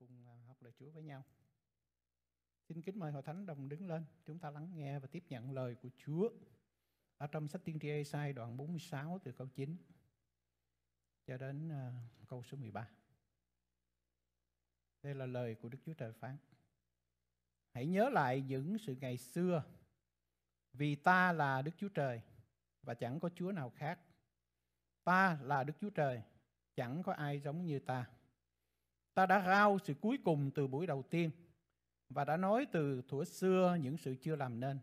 cùng học lời Chúa với nhau. Xin kính mời Hội Thánh đồng đứng lên, chúng ta lắng nghe và tiếp nhận lời của Chúa ở trong sách tiên tri Sai đoạn 46 từ câu 9 cho đến à, câu số 13. Đây là lời của Đức Chúa Trời phán. Hãy nhớ lại những sự ngày xưa vì ta là Đức Chúa Trời và chẳng có Chúa nào khác. Ta là Đức Chúa Trời, chẳng có ai giống như ta. Ta đã rao sự cuối cùng từ buổi đầu tiên và đã nói từ thuở xưa những sự chưa làm nên.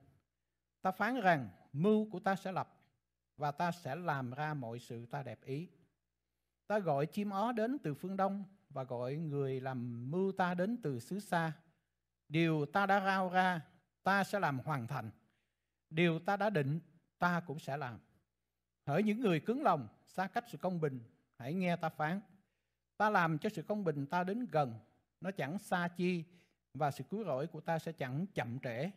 Ta phán rằng mưu của ta sẽ lập và ta sẽ làm ra mọi sự ta đẹp ý. Ta gọi chim ó đến từ phương đông và gọi người làm mưu ta đến từ xứ xa. Điều ta đã rao ra, ta sẽ làm hoàn thành. Điều ta đã định, ta cũng sẽ làm. Hỡi những người cứng lòng, xa cách sự công bình, hãy nghe ta phán. Ta làm cho sự công bình ta đến gần, nó chẳng xa chi và sự cứu rỗi của ta sẽ chẳng chậm trễ.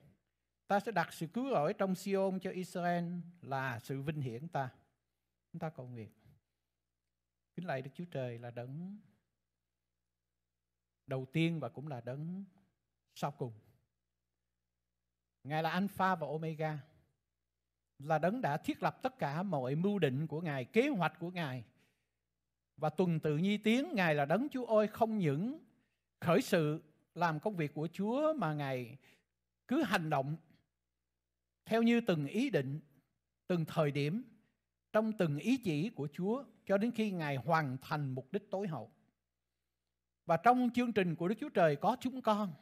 Ta sẽ đặt sự cứu rỗi trong Siôn cho Israel là sự vinh hiển ta. Chúng ta cầu nguyện. Kính lạy Đức Chúa Trời là đấng đầu tiên và cũng là đấng sau cùng. Ngài là Alpha và Omega, là đấng đã thiết lập tất cả mọi mưu định của Ngài, kế hoạch của Ngài và tuần tự nhi tiếng Ngài là đấng Chúa ôi không những khởi sự làm công việc của Chúa mà Ngài cứ hành động theo như từng ý định, từng thời điểm, trong từng ý chỉ của Chúa cho đến khi Ngài hoàn thành mục đích tối hậu. Và trong chương trình của Đức Chúa Trời có chúng con.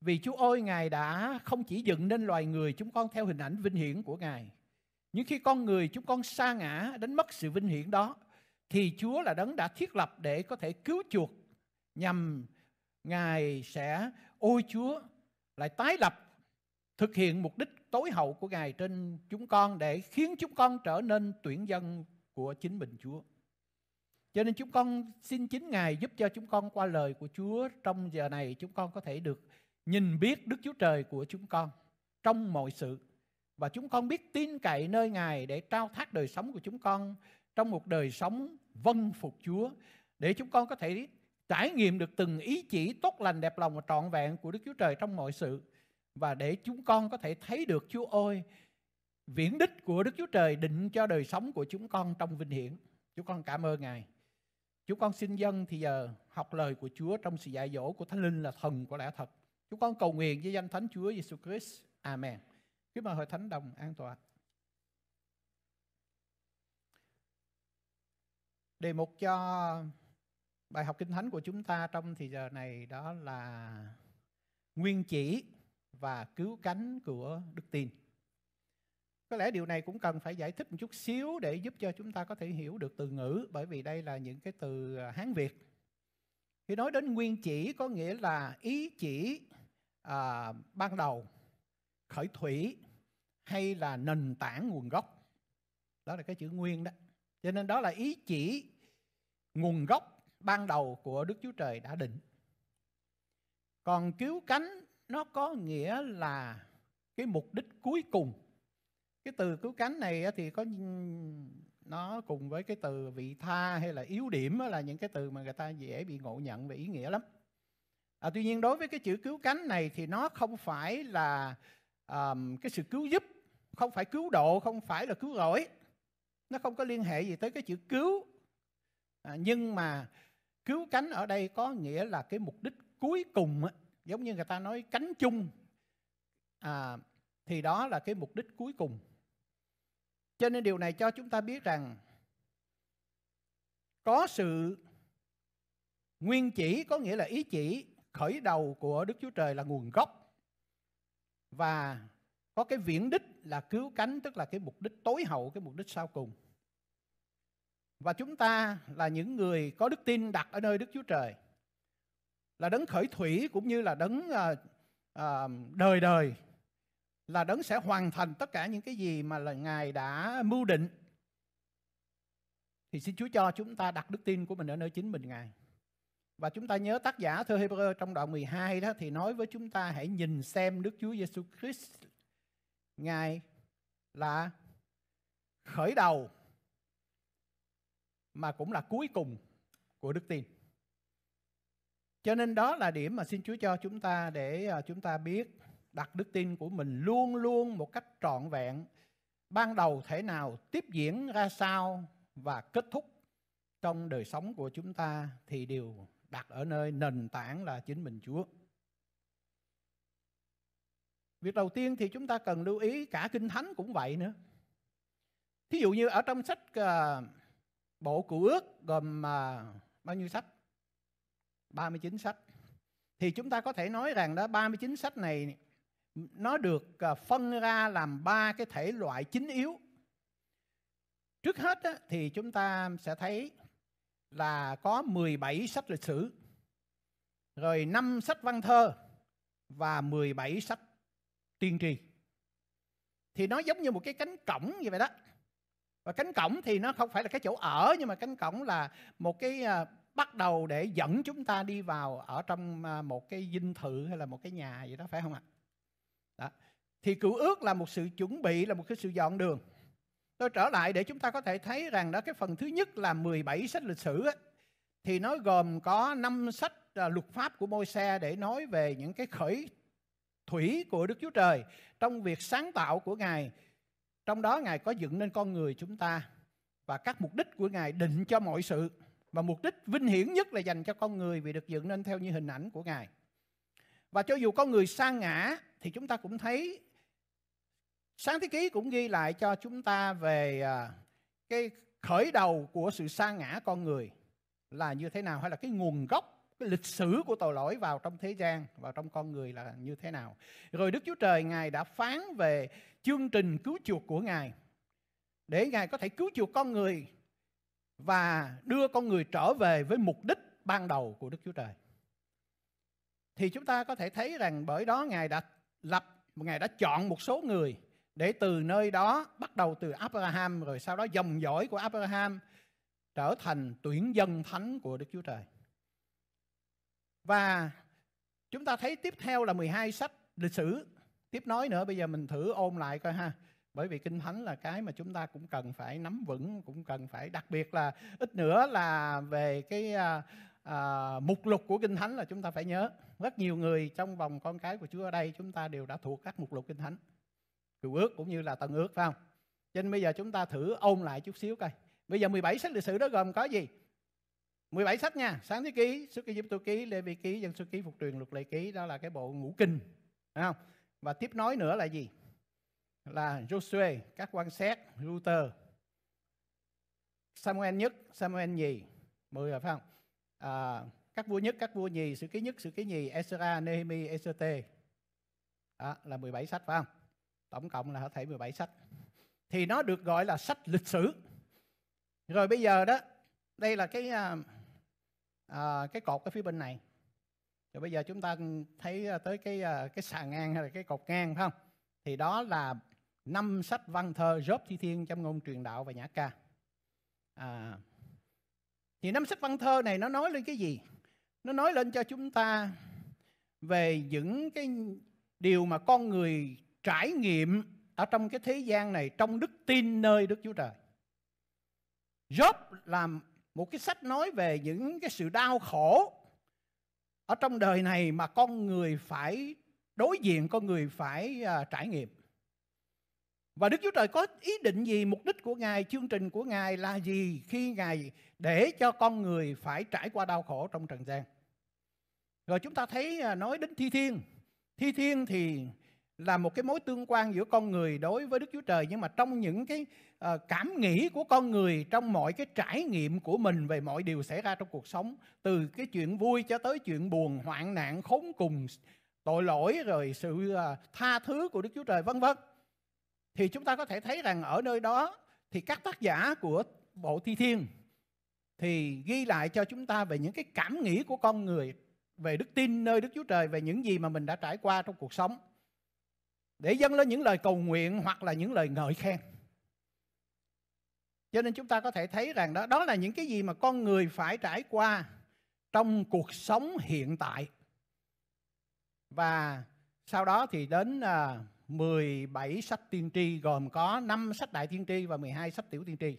Vì Chúa ôi Ngài đã không chỉ dựng nên loài người chúng con theo hình ảnh vinh hiển của Ngài. Nhưng khi con người chúng con sa ngã đánh mất sự vinh hiển đó thì Chúa là đấng đã thiết lập để có thể cứu chuộc nhằm Ngài sẽ ôi Chúa lại tái lập thực hiện mục đích tối hậu của Ngài trên chúng con để khiến chúng con trở nên tuyển dân của chính mình Chúa. Cho nên chúng con xin chính Ngài giúp cho chúng con qua lời của Chúa trong giờ này chúng con có thể được nhìn biết Đức Chúa Trời của chúng con trong mọi sự và chúng con biết tin cậy nơi Ngài để trao thác đời sống của chúng con trong một đời sống vâng phục Chúa để chúng con có thể trải nghiệm được từng ý chỉ tốt lành đẹp lòng và trọn vẹn của Đức Chúa Trời trong mọi sự và để chúng con có thể thấy được Chúa ơi viễn đích của Đức Chúa Trời định cho đời sống của chúng con trong vinh hiển. Chúng con cảm ơn Ngài. Chúng con xin dân thì giờ học lời của Chúa trong sự dạy dỗ của Thánh Linh là thần của lẽ thật. Chúng con cầu nguyện với danh Thánh Chúa Giêsu Christ. Amen. Kính mời hội thánh đồng an toàn. Đề mục cho bài học kinh thánh của chúng ta trong thời giờ này đó là nguyên chỉ và cứu cánh của đức tin. Có lẽ điều này cũng cần phải giải thích một chút xíu để giúp cho chúng ta có thể hiểu được từ ngữ bởi vì đây là những cái từ à, Hán Việt. Khi nói đến nguyên chỉ có nghĩa là ý chỉ à, ban đầu, khởi thủy hay là nền tảng nguồn gốc. Đó là cái chữ nguyên đó. Cho nên đó là ý chỉ nguồn gốc ban đầu của Đức Chúa Trời đã định. Còn cứu cánh nó có nghĩa là cái mục đích cuối cùng. Cái từ cứu cánh này thì có nó cùng với cái từ vị tha hay là yếu điểm là những cái từ mà người ta dễ bị ngộ nhận về ý nghĩa lắm. À, tuy nhiên đối với cái chữ cứu cánh này thì nó không phải là um, cái sự cứu giúp, không phải cứu độ, không phải là cứu rỗi. Nó không có liên hệ gì tới cái chữ cứu à, nhưng mà cứu cánh ở đây có nghĩa là cái mục đích cuối cùng á, giống như người ta nói cánh chung à, thì đó là cái mục đích cuối cùng cho nên điều này cho chúng ta biết rằng có sự nguyên chỉ có nghĩa là ý chỉ khởi đầu của Đức Chúa Trời là nguồn gốc và có cái viễn đích là cứu cánh tức là cái mục đích tối hậu cái mục đích sau cùng và chúng ta là những người có đức tin đặt ở nơi Đức Chúa Trời. Là đấng khởi thủy cũng như là đấng à, à, đời đời. Là đấng sẽ hoàn thành tất cả những cái gì mà là Ngài đã mưu định. Thì xin Chúa cho chúng ta đặt đức tin của mình ở nơi chính mình Ngài. Và chúng ta nhớ tác giả thơ Hebrew trong đoạn 12 đó thì nói với chúng ta hãy nhìn xem Đức Chúa Giêsu Christ Ngài là khởi đầu mà cũng là cuối cùng của đức tin. Cho nên đó là điểm mà xin Chúa cho chúng ta để à, chúng ta biết đặt đức tin của mình luôn luôn một cách trọn vẹn. Ban đầu thể nào tiếp diễn ra sao và kết thúc trong đời sống của chúng ta thì đều đặt ở nơi nền tảng là chính mình Chúa. Việc đầu tiên thì chúng ta cần lưu ý cả Kinh Thánh cũng vậy nữa. Thí dụ như ở trong sách uh, Bộ Cụ ước gồm à, bao nhiêu sách? 39 sách. Thì chúng ta có thể nói rằng đó 39 sách này nó được à, phân ra làm ba cái thể loại chính yếu. Trước hết á, thì chúng ta sẽ thấy là có 17 sách lịch sử, rồi 5 sách văn thơ và 17 sách tiên tri. Thì nó giống như một cái cánh cổng như vậy đó và cánh cổng thì nó không phải là cái chỗ ở nhưng mà cánh cổng là một cái à, bắt đầu để dẫn chúng ta đi vào ở trong à, một cái dinh thự hay là một cái nhà gì đó phải không ạ đó. thì cựu ước là một sự chuẩn bị là một cái sự dọn đường tôi trở lại để chúng ta có thể thấy rằng đó cái phần thứ nhất là 17 sách lịch sử ấy, thì nó gồm có năm sách à, luật pháp của môi xe để nói về những cái khởi thủy của Đức Chúa Trời trong việc sáng tạo của Ngài trong đó Ngài có dựng nên con người chúng ta và các mục đích của Ngài định cho mọi sự và mục đích vinh hiển nhất là dành cho con người vì được dựng nên theo như hình ảnh của Ngài. Và cho dù con người sa ngã thì chúng ta cũng thấy sáng thế ký cũng ghi lại cho chúng ta về à, cái khởi đầu của sự sa ngã con người là như thế nào hay là cái nguồn gốc cái lịch sử của tội lỗi vào trong thế gian vào trong con người là như thế nào rồi đức chúa trời ngài đã phán về chương trình cứu chuộc của ngài để ngài có thể cứu chuộc con người và đưa con người trở về với mục đích ban đầu của đức chúa trời thì chúng ta có thể thấy rằng bởi đó ngài đã lập ngài đã chọn một số người để từ nơi đó bắt đầu từ Abraham rồi sau đó dòng dõi của Abraham trở thành tuyển dân thánh của Đức Chúa Trời. Và chúng ta thấy tiếp theo là 12 sách lịch sử. Tiếp nói nữa, bây giờ mình thử ôn lại coi ha. Bởi vì Kinh Thánh là cái mà chúng ta cũng cần phải nắm vững, cũng cần phải đặc biệt là ít nữa là về cái à, à, mục lục của Kinh Thánh là chúng ta phải nhớ. Rất nhiều người trong vòng con cái của Chúa ở đây chúng ta đều đã thuộc các mục lục Kinh Thánh. Cựu ước cũng như là tầng ước phải không? Cho nên bây giờ chúng ta thử ôn lại chút xíu coi. Bây giờ 17 sách lịch sử đó gồm có gì? 17 sách nha, Sáng Thế Ký, Xuất Ký Giúp Tô Ký, Lê Vi Ký, Dân Xuất Ký, Phục Truyền, Luật Lệ Ký, đó là cái bộ ngũ kinh. Đúng không? Và tiếp nối nữa là gì? Là Joshua, các quan xét, Luther, Samuel nhất, Samuel nhì, mười rồi phải không? À, các vua nhất, các vua nhì, sự ký nhất, sự ký nhì, Ezra, Nehemi, Ezra Đó là 17 sách phải không? Tổng cộng là có thể 17 sách. Thì nó được gọi là sách lịch sử. Rồi bây giờ đó, đây là cái à, à, cái cột ở phía bên này rồi bây giờ chúng ta thấy ờ, tới cái ờ, cái sàn ngang hay là cái cột ngang phải không thì đó là năm sách văn thơ Job Thi Thiên trong ngôn truyền đạo và nhã ca à, thì năm sách văn thơ này nó nói lên cái gì nó nói lên cho chúng ta về những cái điều mà con người trải nghiệm ở trong cái thế gian này trong đức tin nơi Đức Chúa Trời Job làm một cái sách nói về những cái sự đau khổ ở trong đời này mà con người phải đối diện, con người phải à, trải nghiệm. Và Đức Chúa Trời có ý định gì, mục đích của Ngài, chương trình của Ngài là gì khi Ngài để cho con người phải trải qua đau khổ trong trần gian. Rồi chúng ta thấy à, nói đến thi thiên. Thi thiên thì là một cái mối tương quan giữa con người đối với Đức Chúa Trời nhưng mà trong những cái ờ, cảm nghĩ của con người trong mọi cái trải nghiệm của mình về mọi điều xảy ra trong cuộc sống từ cái chuyện vui cho tới chuyện buồn hoạn nạn khốn cùng tội lỗi rồi sự ờ, tha thứ của Đức Chúa Trời vân vân thì chúng ta có thể thấy rằng ở nơi đó thì các tác giả của bộ thi thiên thì ghi lại cho chúng ta về những cái cảm nghĩ của con người về đức tin nơi Đức Chúa Trời về những gì mà mình đã trải qua trong cuộc sống để dâng lên những lời cầu nguyện hoặc là những lời ngợi khen cho nên chúng ta có thể thấy rằng đó đó là những cái gì mà con người phải trải qua trong cuộc sống hiện tại và sau đó thì đến 17 à, sách tiên tri gồm có 5 sách đại tiên tri và 12 sách tiểu tiên tri.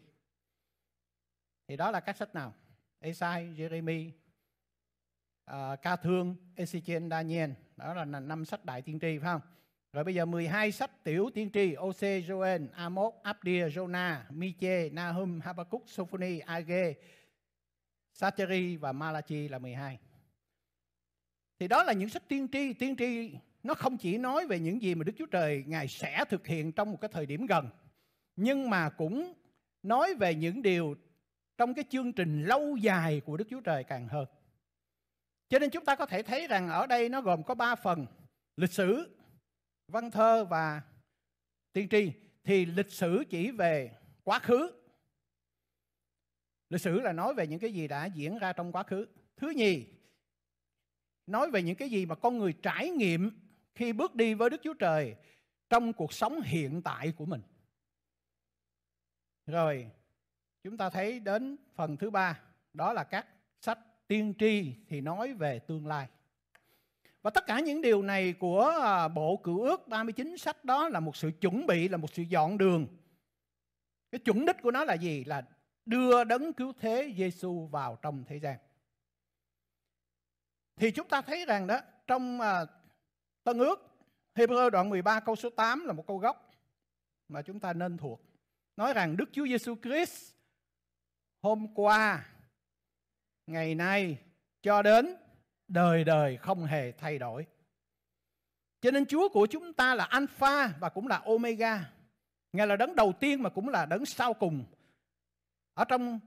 Thì đó là các sách nào? Esai, Jeremy, uh, Ca Thương, Ezechiel, Daniel. Đó là năm sách đại tiên tri phải không? Rồi bây giờ 12 sách tiểu tiên tri OC, Joel, Amos, Abdia, Jonah, Miche, Nahum, Habakkuk, Sophoni, Age, Sacheri và Malachi là 12. Thì đó là những sách tiên tri. Tiên tri nó không chỉ nói về những gì mà Đức Chúa Trời Ngài sẽ thực hiện trong một cái thời điểm gần. Nhưng mà cũng nói về những điều trong cái chương trình lâu dài của Đức Chúa Trời càng hơn. Cho nên chúng ta có thể thấy rằng ở đây nó gồm có 3 phần lịch sử, văn thơ và tiên tri thì lịch sử chỉ về quá khứ lịch sử là nói về những cái gì đã diễn ra trong quá khứ thứ nhì nói về những cái gì mà con người trải nghiệm khi bước đi với đức chúa trời trong cuộc sống hiện tại của mình rồi chúng ta thấy đến phần thứ ba đó là các sách tiên tri thì nói về tương lai và tất cả những điều này của à, bộ cựu ước 39 sách đó là một sự chuẩn bị, là một sự dọn đường. Cái chuẩn đích của nó là gì? Là đưa đấng cứu thế Giêsu vào trong thế gian. Thì chúng ta thấy rằng đó, trong à, Tân ước, Hebrew đoạn 13 câu số 8 là một câu gốc mà chúng ta nên thuộc. Nói rằng Đức Chúa Giêsu Christ hôm qua, ngày nay cho đến đời đời không hề thay đổi. Cho nên Chúa của chúng ta là Alpha và cũng là Omega. Ngài là đấng đầu tiên mà cũng là đấng sau cùng. Ở trong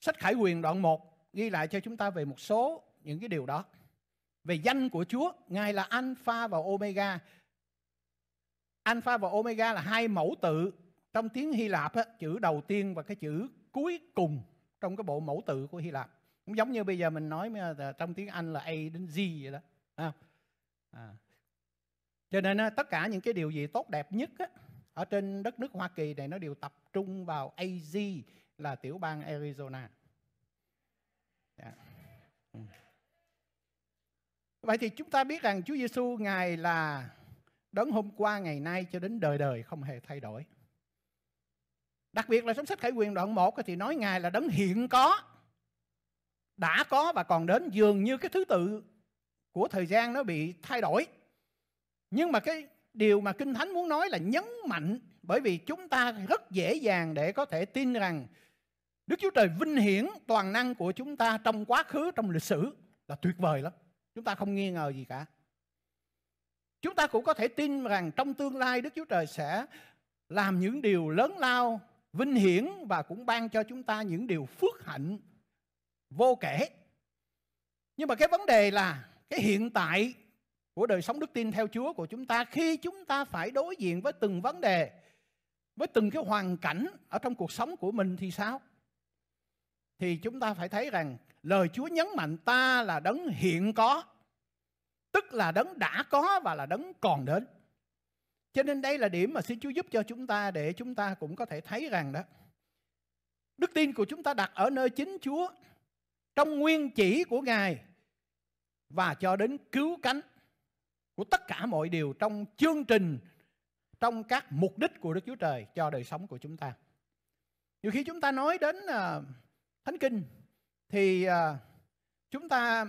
sách Khải Quyền đoạn 1 ghi lại cho chúng ta về một số những cái điều đó. Về danh của Chúa, Ngài là Alpha và Omega. Alpha và Omega là hai mẫu tự trong tiếng Hy Lạp, á, chữ đầu tiên và cái chữ cuối cùng trong cái bộ mẫu tự của Hy Lạp cũng giống như bây giờ mình nói ờ, trong tiếng anh là a đến z vậy đó à. À. cho nên tất cả những cái điều gì tốt đẹp nhất á, ở trên đất nước hoa kỳ này nó đều tập trung vào AZ là tiểu bang arizona yeah. Dạ. Ừ. vậy thì chúng ta biết rằng chúa giêsu ngài là đấng hôm qua ngày nay cho đến đời đời không hề thay đổi đặc biệt là trong sách khải quyền đoạn 1 thì nói ngài là đấng hiện có đã có và còn đến dường như cái thứ tự của thời gian nó bị thay đổi nhưng mà cái điều mà kinh thánh muốn nói là nhấn mạnh bởi vì chúng ta rất dễ dàng để có thể tin rằng Đức Chúa Trời vinh hiển toàn năng của chúng ta trong quá khứ, trong lịch sử là tuyệt vời lắm. Chúng ta không nghi ngờ gì cả. Chúng ta cũng có thể tin rằng trong tương lai Đức Chúa Trời sẽ làm những điều lớn lao, vinh hiển và cũng ban cho chúng ta những điều phước hạnh vô kể nhưng mà cái vấn đề là cái hiện tại của đời sống đức tin theo Chúa của chúng ta khi chúng ta phải đối diện với từng vấn đề, với từng cái hoàn cảnh ở trong cuộc sống của mình thì sao? Thì chúng ta phải thấy rằng lời Chúa nhấn mạnh ta là đấng hiện có, tức là đấng đã có và là đấng còn đến. Cho nên đây là điểm mà xin Chúa giúp cho chúng ta để chúng ta cũng có thể thấy rằng đó. Đức tin của chúng ta đặt ở nơi chính Chúa trong nguyên chỉ của Ngài và cho đến cứu cánh của tất cả mọi điều trong chương trình trong các mục đích của Đức Chúa Trời cho đời sống của chúng ta. Nhiều khi chúng ta nói đến uh, Thánh Kinh thì uh, chúng ta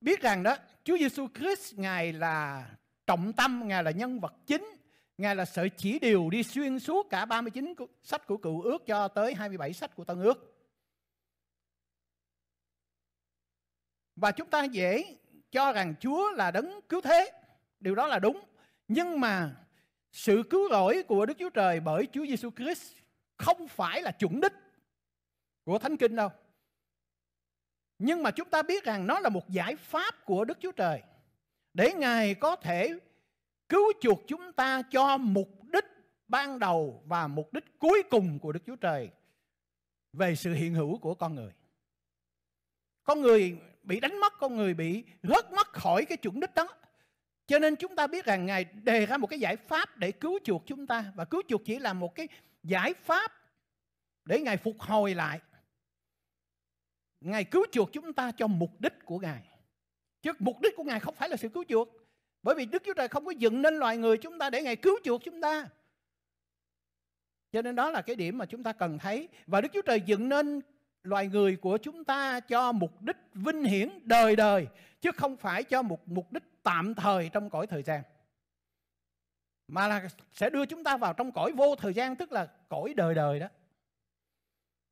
biết rằng đó Chúa Giêsu Christ ngài là trọng tâm, ngài là nhân vật chính, ngài là sợi chỉ điều đi xuyên suốt cả 39 sách của Cựu Ước cho tới 27 sách của Tân Ước. và chúng ta dễ cho rằng Chúa là đấng cứu thế. Điều đó là đúng. Nhưng mà sự cứu rỗi của Đức Chúa Trời bởi Chúa Giêsu Christ không phải là chuẩn đích của Thánh Kinh đâu. Nhưng mà chúng ta biết rằng nó là một giải pháp của Đức Chúa Trời để Ngài có thể cứu chuộc chúng ta cho mục đích ban đầu và mục đích cuối cùng của Đức Chúa Trời về sự hiện hữu của con người. Con người bị đánh mất con người bị rớt mất khỏi cái chuẩn đích đó cho nên chúng ta biết rằng ngài đề ra một cái giải pháp để cứu chuộc chúng ta và cứu chuộc chỉ là một cái giải pháp để ngài phục hồi lại ngài cứu chuộc chúng ta cho mục đích của ngài chứ mục đích của ngài không phải là sự cứu chuộc bởi vì đức chúa trời không có dựng nên loài người chúng ta để ngài cứu chuộc chúng ta cho nên đó là cái điểm mà chúng ta cần thấy và đức chúa trời dựng nên loài người của chúng ta cho mục đích vinh hiển đời đời chứ không phải cho một mục đích tạm thời trong cõi thời gian mà là sẽ đưa chúng ta vào trong cõi vô thời gian tức là cõi đời đời đó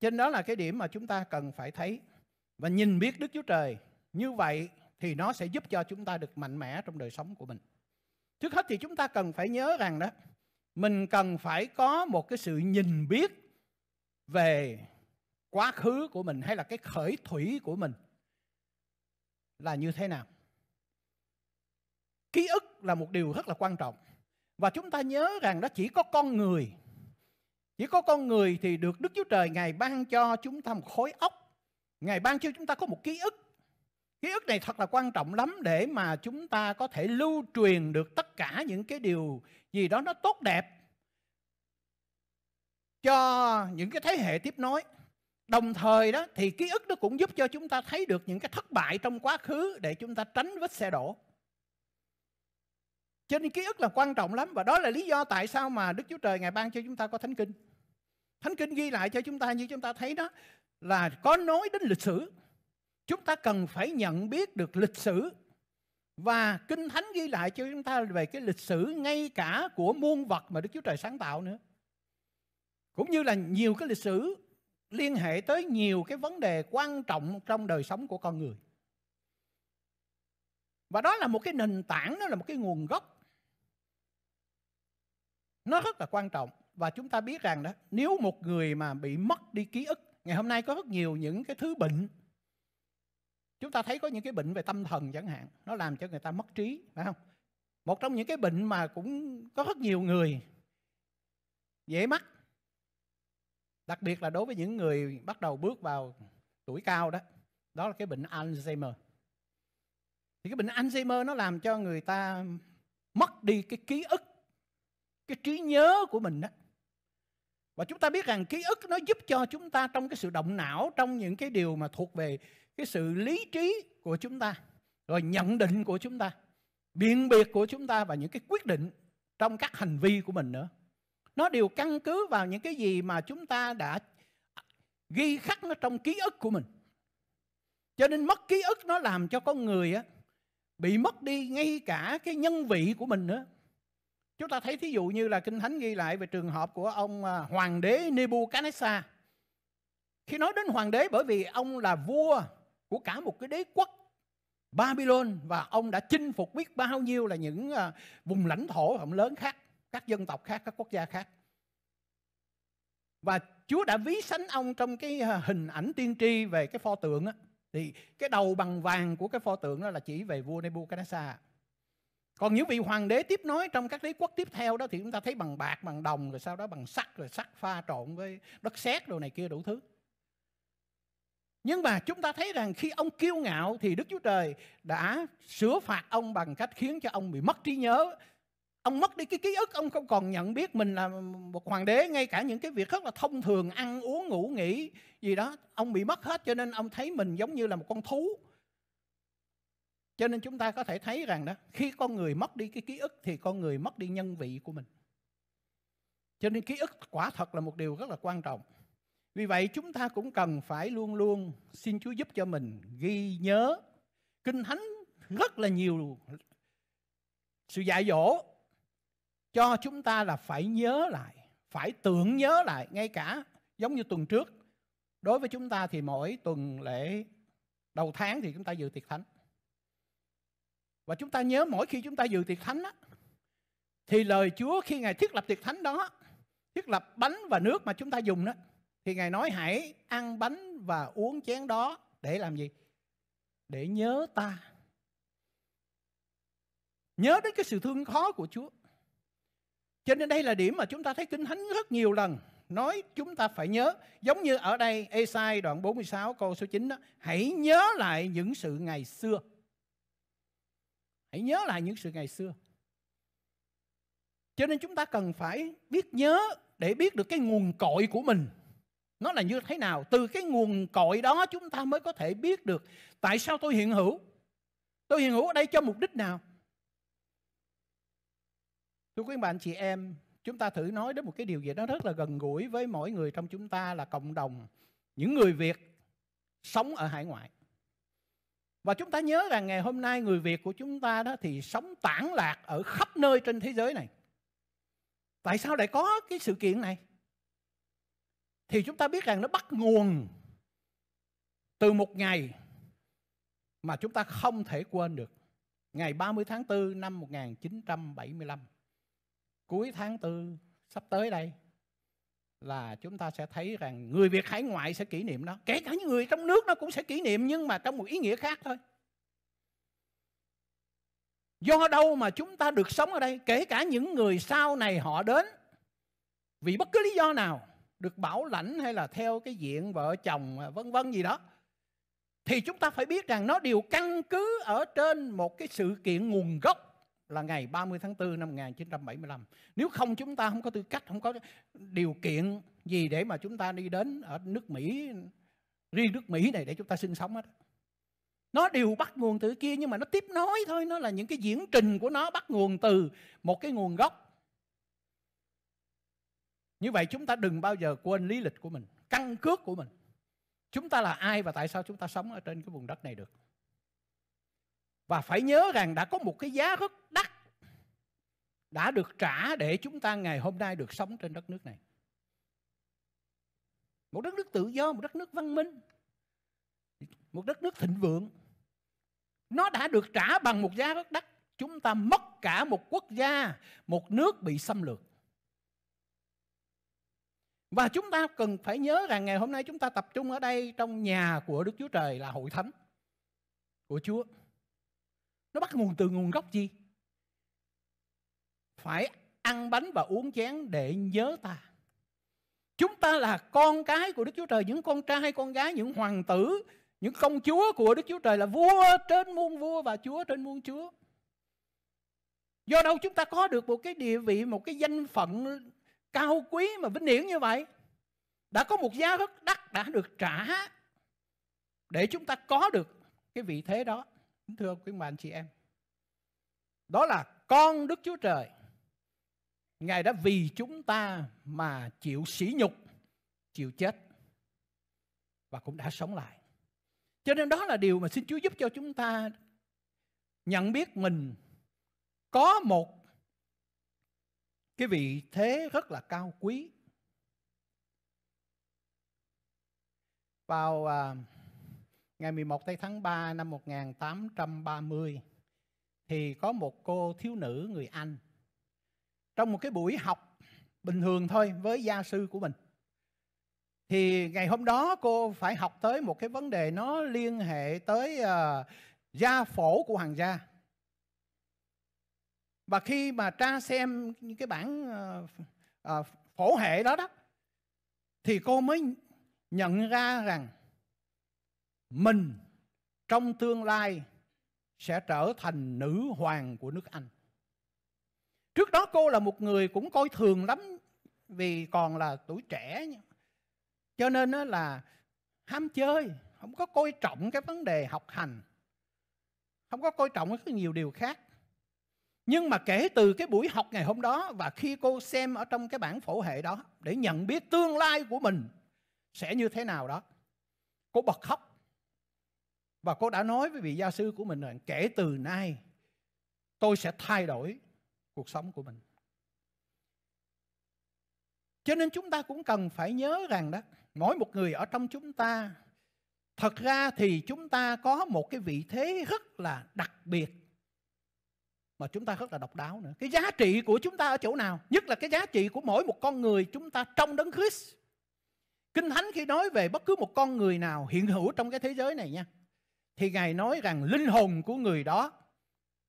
trên đó là cái điểm mà chúng ta cần phải thấy và nhìn biết Đức Chúa Trời như vậy thì nó sẽ giúp cho chúng ta được mạnh mẽ trong đời sống của mình. Trước hết thì chúng ta cần phải nhớ rằng đó, mình cần phải có một cái sự nhìn biết về quá khứ của mình hay là cái khởi thủy của mình là như thế nào ký ức là một điều rất là quan trọng và chúng ta nhớ rằng đó chỉ có con người chỉ có con người thì được đức chúa trời ngài ban cho chúng ta một khối óc ngài ban cho chúng ta có một ký ức ký ức này thật là quan trọng lắm để mà chúng ta có thể lưu truyền được tất cả những cái điều gì đó nó tốt đẹp cho những cái thế hệ tiếp nối Đồng thời đó thì ký ức nó cũng giúp cho chúng ta thấy được những cái thất bại trong quá khứ để chúng ta tránh vết xe đổ. Cho nên ký ức là quan trọng lắm và đó là lý do tại sao mà Đức Chúa Trời ngài ban cho chúng ta có thánh kinh. Thánh kinh ghi lại cho chúng ta như chúng ta thấy đó là có nối đến lịch sử. Chúng ta cần phải nhận biết được lịch sử và kinh thánh ghi lại cho chúng ta về cái lịch sử ngay cả của muôn vật mà Đức Chúa Trời sáng tạo nữa. Cũng như là nhiều cái lịch sử liên hệ tới nhiều cái vấn đề quan trọng trong đời sống của con người và đó là một cái nền tảng nó là một cái nguồn gốc nó rất là quan trọng và chúng ta biết rằng đó nếu một người mà bị mất đi ký ức ngày hôm nay có rất nhiều những cái thứ bệnh chúng ta thấy có những cái bệnh về tâm thần chẳng hạn nó làm cho người ta mất trí phải không một trong những cái bệnh mà cũng có rất nhiều người dễ mắc đặc biệt là đối với những người bắt đầu bước vào tuổi cao đó đó là cái bệnh Alzheimer thì cái bệnh Alzheimer nó làm cho người ta mất đi cái ký ức cái trí nhớ của mình đó và chúng ta biết rằng ký ức nó giúp cho chúng ta trong cái sự động não trong những cái điều mà thuộc về cái sự lý trí của chúng ta rồi nhận định của chúng ta biện biệt của chúng ta và những cái quyết định trong các hành vi của mình nữa nó đều căn cứ vào những cái gì mà chúng ta đã ghi khắc nó trong ký ức của mình cho nên mất ký ức nó làm cho con người á, bị mất đi ngay cả cái nhân vị của mình nữa chúng ta thấy thí dụ như là kinh thánh ghi lại về trường hợp của ông à, hoàng đế Nebuchadnezzar khi nói đến hoàng đế bởi vì ông là vua của cả một cái đế quốc Babylon và ông đã chinh phục biết bao nhiêu là những à, vùng lãnh thổ rộng lớn khác các dân tộc khác, các quốc gia khác. Và Chúa đã ví sánh ông trong cái ờ, hình ảnh tiên tri về cái pho tượng á. Thì cái đầu bằng vàng của cái pho tượng đó là chỉ về vua Nebuchadnezzar. Còn những vị hoàng đế tiếp nối trong các đế quốc tiếp theo đó thì chúng ta thấy bằng bạc, bằng đồng, rồi sau đó bằng sắt, rồi sắt pha trộn với đất sét đồ này kia đủ thứ. Nhưng mà chúng ta thấy rằng khi ông kiêu ngạo thì Đức Chúa Trời đã sửa phạt ông bằng cách khiến cho ông bị mất trí nhớ, ông mất đi cái ký ức ông không còn nhận biết mình là một hoàng đế ngay cả những cái việc rất là thông thường ăn uống ngủ nghỉ gì đó ông bị mất hết cho nên ông thấy mình giống như là một con thú cho nên chúng ta có thể thấy rằng đó khi con người mất đi cái ký ức thì con người mất đi nhân vị của mình cho nên ký ức quả thật là một điều rất là quan trọng vì vậy chúng ta cũng cần phải luôn luôn xin Chúa giúp cho mình ghi nhớ kinh thánh rất là nhiều sự dạy dỗ cho chúng ta là phải nhớ lại, phải tưởng nhớ lại ngay cả giống như tuần trước. Đối với chúng ta thì mỗi tuần lễ đầu tháng thì chúng ta dự tiệc thánh. Và chúng ta nhớ mỗi khi chúng ta dự tiệc thánh á, thì lời Chúa khi Ngài thiết lập tiệc thánh đó, thiết lập bánh và nước mà chúng ta dùng đó, thì Ngài nói hãy ăn bánh và uống chén đó để làm gì? Để nhớ ta. Nhớ đến cái sự thương khó của Chúa. Cho nên đây là điểm mà chúng ta thấy Kinh Thánh rất nhiều lần nói chúng ta phải nhớ. Giống như ở đây Esai đoạn 46 câu số 9 đó, hãy nhớ lại những sự ngày xưa. Hãy nhớ lại những sự ngày xưa. Cho nên chúng ta cần phải biết nhớ để biết được cái nguồn cội của mình. Nó là như thế nào? Từ cái nguồn cội đó chúng ta mới có thể biết được tại sao tôi hiện hữu. Tôi hiện hữu ở đây cho mục đích nào? Thưa quý bạn chị em, chúng ta thử nói đến một cái điều gì đó rất là gần gũi với mỗi người trong chúng ta là cộng đồng những người Việt sống ở hải ngoại. Và chúng ta nhớ rằng ngày hôm nay người Việt của chúng ta đó thì sống tản lạc ở khắp nơi trên thế giới này. Tại sao lại có cái sự kiện này? Thì chúng ta biết rằng nó bắt nguồn từ một ngày mà chúng ta không thể quên được. Ngày 30 tháng 4 năm 1975 cuối tháng tư sắp tới đây là chúng ta sẽ thấy rằng người Việt hải ngoại sẽ kỷ niệm nó. Kể cả những người trong nước nó cũng sẽ kỷ niệm nhưng mà trong một ý nghĩa khác thôi. Do đâu mà chúng ta được sống ở đây, kể cả những người sau này họ đến vì bất cứ lý do nào, được bảo lãnh hay là theo cái diện vợ chồng à, vân vân gì đó thì chúng ta phải biết rằng nó đều căn cứ ở trên một cái sự kiện nguồn gốc là ngày 30 tháng 4 năm 1975. Nếu không chúng ta không có tư cách, không có điều kiện gì để mà chúng ta đi đến ở nước Mỹ, riêng nước Mỹ này để chúng ta sinh sống hết. Nó đều bắt nguồn từ kia nhưng mà nó tiếp nối thôi, nó là những cái diễn trình của nó bắt nguồn từ một cái nguồn gốc. Như vậy chúng ta đừng bao giờ quên lý lịch của mình, căn cước của mình. Chúng ta là ai và tại sao chúng ta sống ở trên cái vùng đất này được? Và phải nhớ rằng đã có một cái giá rất đắt đã được trả để chúng ta ngày hôm nay được sống trên đất nước này. Một đất nước tự do, một đất nước văn minh, một đất nước thịnh vượng. Nó đã được trả bằng một giá rất đắt. Chúng ta mất cả một quốc gia, một nước bị xâm lược. Và chúng ta cần phải nhớ rằng ngày hôm nay chúng ta tập trung ở đây trong nhà của Đức Chúa Trời là hội thánh của Chúa nó bắt nguồn từ nguồn gốc gì phải ăn bánh và uống chén để nhớ ta chúng ta là con cái của đức chúa trời những con trai con gái những hoàng tử những công chúa của đức chúa trời là vua trên muôn vua và chúa trên muôn chúa do đâu chúng ta có được một cái địa vị một cái danh phận cao quý mà vinh hiển như vậy đã có một giá rất đắt đã được trả để chúng ta có được cái vị thế đó Thưa quý bạn chị em, đó là con Đức Chúa Trời. Ngài đã vì chúng ta mà chịu sỉ nhục, chịu chết và cũng đã sống lại. Cho nên đó là điều mà xin Chúa giúp cho chúng ta nhận biết mình có một cái vị thế rất là cao quý. Vào uh, ngày 11 tây tháng 3 năm 1830 thì có một cô thiếu nữ người Anh trong một cái buổi học bình thường thôi với gia sư của mình thì ngày hôm đó cô phải học tới một cái vấn đề nó liên hệ tới uh, gia phổ của hoàng gia và khi mà tra xem những cái bản uh, ờ, uh, ờ, phổ hệ đó đó thì cô mới nhận ra rằng mình trong tương lai sẽ trở thành nữ hoàng của nước Anh. Trước đó cô là một người cũng coi thường lắm vì còn là tuổi trẻ. Cho nên là ham chơi, không có coi trọng cái vấn đề học hành. Không có coi trọng cái nhiều điều khác. Nhưng mà kể từ cái buổi học ngày hôm đó và khi cô xem ở trong cái bản phổ hệ đó để nhận biết tương lai của mình sẽ như thế nào đó, cô bật khóc và cô đã nói với vị gia sư của mình rằng kể từ nay tôi sẽ thay đổi cuộc sống của mình. Cho nên chúng ta cũng cần phải nhớ rằng đó, mỗi một người ở trong chúng ta thật ra thì chúng ta có một cái vị thế rất là đặc biệt mà chúng ta rất là độc đáo nữa. Cái giá trị của chúng ta ở chỗ nào? Nhất là cái giá trị của mỗi một con người chúng ta trong đấng Christ. Kinh Thánh khi nói về bất cứ một con người nào hiện hữu trong cái thế giới này nha, thì Ngài nói rằng linh hồn của người đó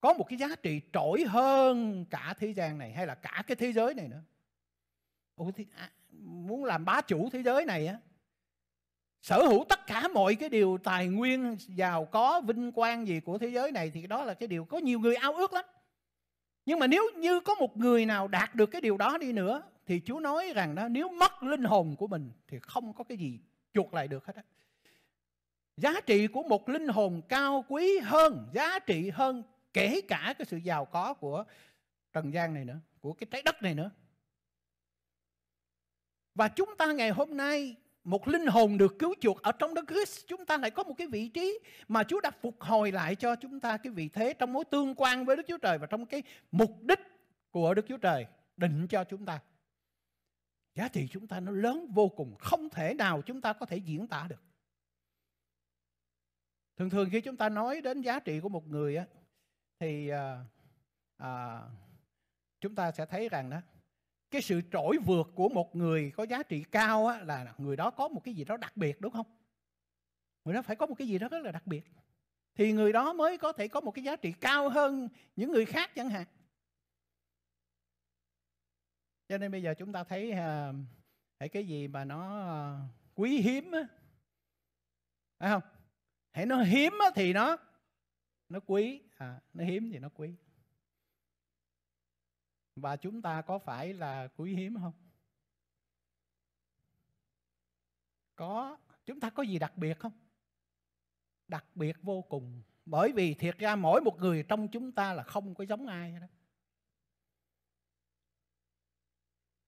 có một cái giá trị trỗi hơn cả thế gian này hay là cả cái thế giới này nữa. Ủa, thì, à, muốn làm bá chủ thế giới này á, sở hữu tất cả mọi cái điều tài nguyên giàu có vinh quang gì của thế giới này thì đó là cái điều có nhiều người ao ước lắm nhưng mà nếu như có một người nào đạt được cái điều đó đi nữa thì Chúa nói rằng đó nếu mất linh hồn của mình thì không có cái gì chuộc lại được hết á giá trị của một linh hồn cao quý hơn giá trị hơn kể cả cái sự giàu có của trần gian này nữa của cái trái đất này nữa và chúng ta ngày hôm nay một linh hồn được cứu chuộc ở trong Đức Christ chúng ta lại có một cái vị trí mà Chúa đã phục hồi lại cho chúng ta cái vị thế trong mối tương quan với Đức Chúa Trời và trong cái mục đích của Đức Chúa Trời định cho chúng ta. Giá trị chúng ta nó lớn vô cùng, không thể nào chúng ta có thể diễn tả được thường thường khi chúng ta nói đến giá trị của một người á thì à, à, chúng ta sẽ thấy rằng đó cái sự trỗi vượt của một người có giá trị cao á, là người đó có một cái gì đó đặc biệt đúng không người đó phải có một cái gì đó rất là đặc biệt thì người đó mới có thể có một cái giá trị cao hơn những người khác chẳng hạn cho nên bây giờ chúng ta thấy à, cái gì mà nó à, quý hiếm á phải không hãy nó hiếm thì nó nó quý à, nó hiếm thì nó quý và chúng ta có phải là quý hiếm không có chúng ta có gì đặc biệt không đặc biệt vô cùng bởi vì thiệt ra mỗi một người trong chúng ta là không có giống ai đó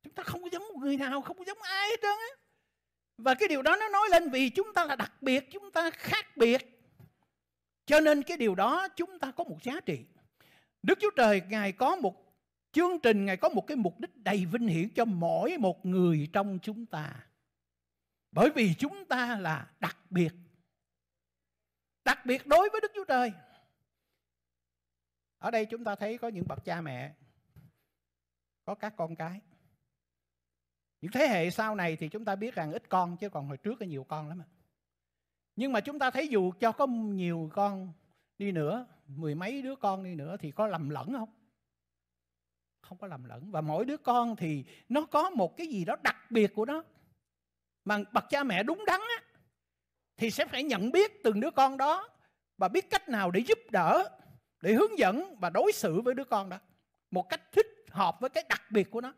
chúng ta không có giống một người nào không có giống ai hết trơn á và cái điều đó nó nói lên vì chúng ta là đặc biệt chúng ta khác biệt cho nên cái điều đó chúng ta có một giá trị đức chúa trời ngài có một chương trình ngài có một cái mục đích đầy vinh hiển cho mỗi một người trong chúng ta bởi vì chúng ta là đặc biệt đặc biệt đối với đức chúa trời ở đây chúng ta thấy có những bậc cha mẹ có các con cái những thế hệ sau này thì chúng ta biết rằng ít con chứ còn hồi trước có nhiều con lắm à. nhưng mà chúng ta thấy dù cho có nhiều con đi nữa mười mấy đứa con đi nữa thì có lầm lẫn không không có lầm lẫn và mỗi đứa con thì nó có một cái gì đó đặc biệt của nó mà bậc cha mẹ đúng đắn á, thì sẽ phải nhận biết từng đứa con đó và biết cách nào để giúp đỡ để hướng dẫn và đối xử với đứa con đó một cách thích hợp với cái đặc biệt của nó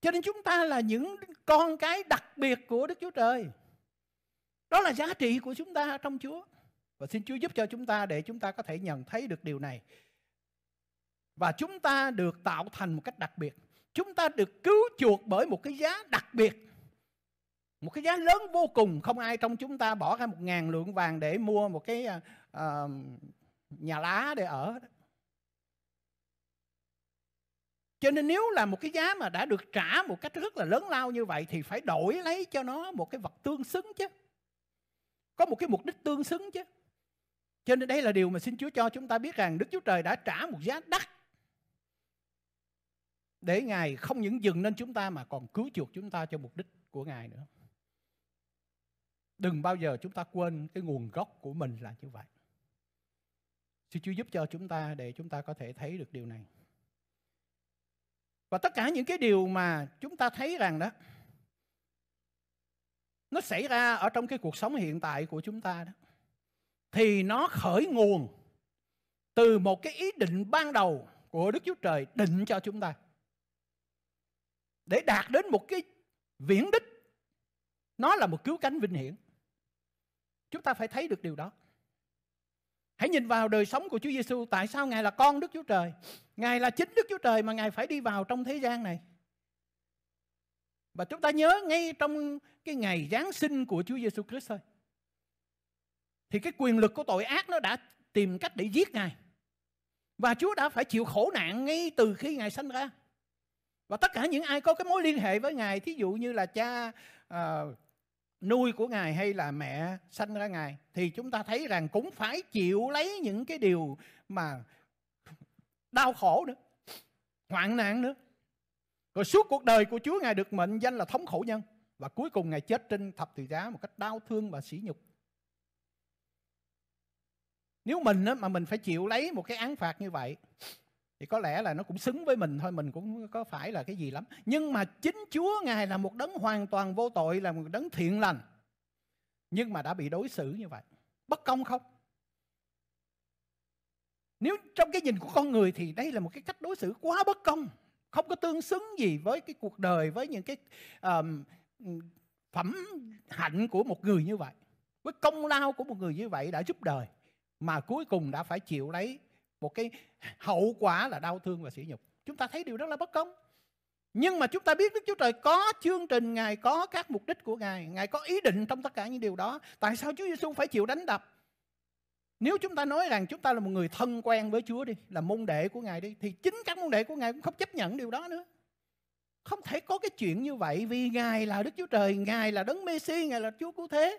cho nên chúng ta là những con cái đặc biệt của Đức Chúa Trời. Đó là giá trị của chúng ta trong Chúa. Và xin Chúa giúp cho chúng ta để chúng ta có thể nhận thấy được điều này. Và chúng ta được tạo thành một cách đặc biệt. Chúng ta được cứu chuộc bởi một cái giá đặc biệt. Một cái giá lớn vô cùng. Không ai trong chúng ta bỏ ra một ngàn lượng vàng để mua một cái uh, nhà lá để ở. Đó cho nên nếu là một cái giá mà đã được trả một cách rất là lớn lao như vậy thì phải đổi lấy cho nó một cái vật tương xứng chứ có một cái mục đích tương xứng chứ cho nên đây là điều mà xin Chúa cho chúng ta biết rằng Đức Chúa Trời đã trả một giá đắt để Ngài không những dừng nên chúng ta mà còn cứu chuộc chúng ta cho mục đích của Ngài nữa. Đừng bao giờ chúng ta quên cái nguồn gốc của mình là như vậy. Xin Chúa giúp cho chúng ta để chúng ta có thể thấy được điều này. Và tất cả những cái điều mà chúng ta thấy rằng đó nó xảy ra ở trong cái cuộc sống hiện tại của chúng ta đó thì nó khởi nguồn từ một cái ý định ban đầu của Đức Chúa Trời định cho chúng ta để đạt đến một cái viễn đích nó là một cứu cánh vinh hiển chúng ta phải thấy được điều đó Hãy nhìn vào đời sống của Chúa Giêsu, tại sao Ngài là con Đức Chúa Trời? Ngài là chính Đức Chúa Trời mà Ngài phải đi vào trong thế gian này. Và chúng ta nhớ ngay trong cái ngày Giáng sinh của Chúa Giêsu Christ thôi. Thì cái quyền lực của tội ác nó đã tìm cách để giết Ngài. Và Chúa đã phải chịu khổ nạn ngay từ khi Ngài sanh ra. Và tất cả những ai có cái mối liên hệ với Ngài, thí dụ như là cha uh, nuôi của ngài hay là mẹ sanh ra ngài thì chúng ta thấy rằng cũng phải chịu lấy những cái điều mà đau khổ nữa hoạn nạn nữa rồi suốt cuộc đời của Chúa ngài được mệnh danh là thống khổ nhân và cuối cùng ngài chết trên thập tự giá một cách đau thương và sỉ nhục nếu mình á, mà mình phải chịu lấy một cái án phạt như vậy thì có lẽ là nó cũng xứng với mình thôi mình cũng có phải là cái gì lắm nhưng mà chính chúa ngài là một đấng hoàn toàn vô tội là một đấng thiện lành nhưng mà đã bị đối xử như vậy bất công không nếu trong cái nhìn của con người thì đây là một cái cách đối xử quá bất công không có tương xứng gì với cái cuộc đời với những cái um, phẩm hạnh của một người như vậy với công lao của một người như vậy đã giúp đời mà cuối cùng đã phải chịu lấy một cái hậu quả là đau thương và sỉ nhục chúng ta thấy điều đó là bất công nhưng mà chúng ta biết Đức Chúa Trời có chương trình Ngài có các mục đích của Ngài, Ngài có ý định trong tất cả những điều đó. Tại sao Chúa Giêsu phải chịu đánh đập? Nếu chúng ta nói rằng chúng ta là một người thân quen với Chúa đi, là môn đệ của Ngài đi thì chính các môn đệ của Ngài cũng không chấp nhận điều đó nữa. Không thể có cái chuyện như vậy vì Ngài là Đức Chúa Trời, Ngài là Đấng Messi, Ngài là Chúa cứu thế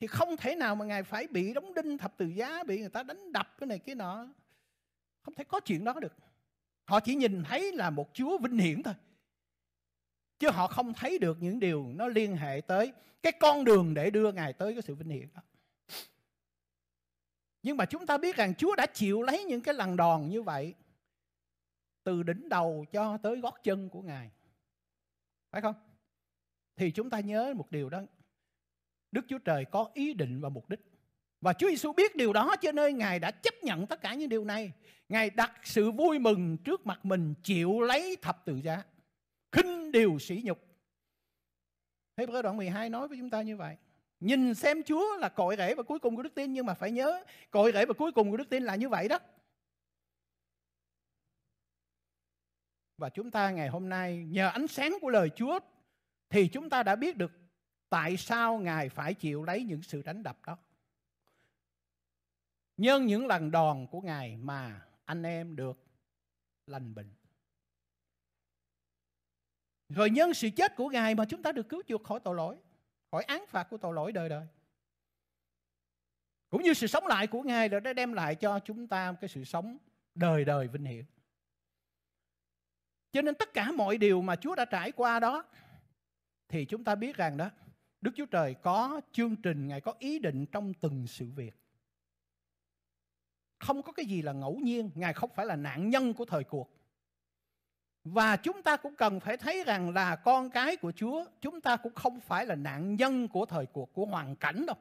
thì không thể nào mà Ngài phải bị đóng đinh thập từ giá, bị người ta đánh đập cái này cái nọ. Không thể có chuyện đó được. Họ chỉ nhìn thấy là một Chúa vinh hiển thôi. Chứ họ không thấy được những điều nó liên hệ tới cái con đường để đưa Ngài tới cái sự vinh hiển đó. Nhưng mà chúng ta biết rằng Chúa đã chịu lấy những cái lần đòn như vậy từ đỉnh đầu cho tới gót chân của Ngài. Phải không? Thì chúng ta nhớ một điều đó. Đức Chúa Trời có ý định và mục đích và Chúa Giêsu biết điều đó cho nên Ngài đã chấp nhận tất cả những điều này. Ngài đặt sự vui mừng trước mặt mình chịu lấy thập tự giá. Khinh điều sỉ nhục. Thế cơ đoạn 12 nói với chúng ta như vậy. Nhìn xem Chúa là cội rễ và cuối cùng của đức tin nhưng mà phải nhớ cội rễ và cuối cùng của đức tin là như vậy đó. Và chúng ta ngày hôm nay nhờ ánh sáng của lời Chúa thì chúng ta đã biết được tại sao Ngài phải chịu lấy những sự đánh đập đó nhân những lần đòn của Ngài mà anh em được lành bệnh. Rồi nhân sự chết của Ngài mà chúng ta được cứu chuộc khỏi tội lỗi, khỏi án phạt của tội lỗi đời đời. Cũng như sự sống lại của Ngài đã đem lại cho chúng ta cái sự sống đời đời vinh hiển. Cho nên tất cả mọi điều mà Chúa đã trải qua đó thì chúng ta biết rằng đó Đức Chúa Trời có chương trình, Ngài có ý định trong từng sự việc không có cái gì là ngẫu nhiên ngài không phải là nạn nhân của thời cuộc và chúng ta cũng cần phải thấy rằng là con cái của chúa chúng ta cũng không phải là nạn nhân của thời cuộc của hoàn cảnh đâu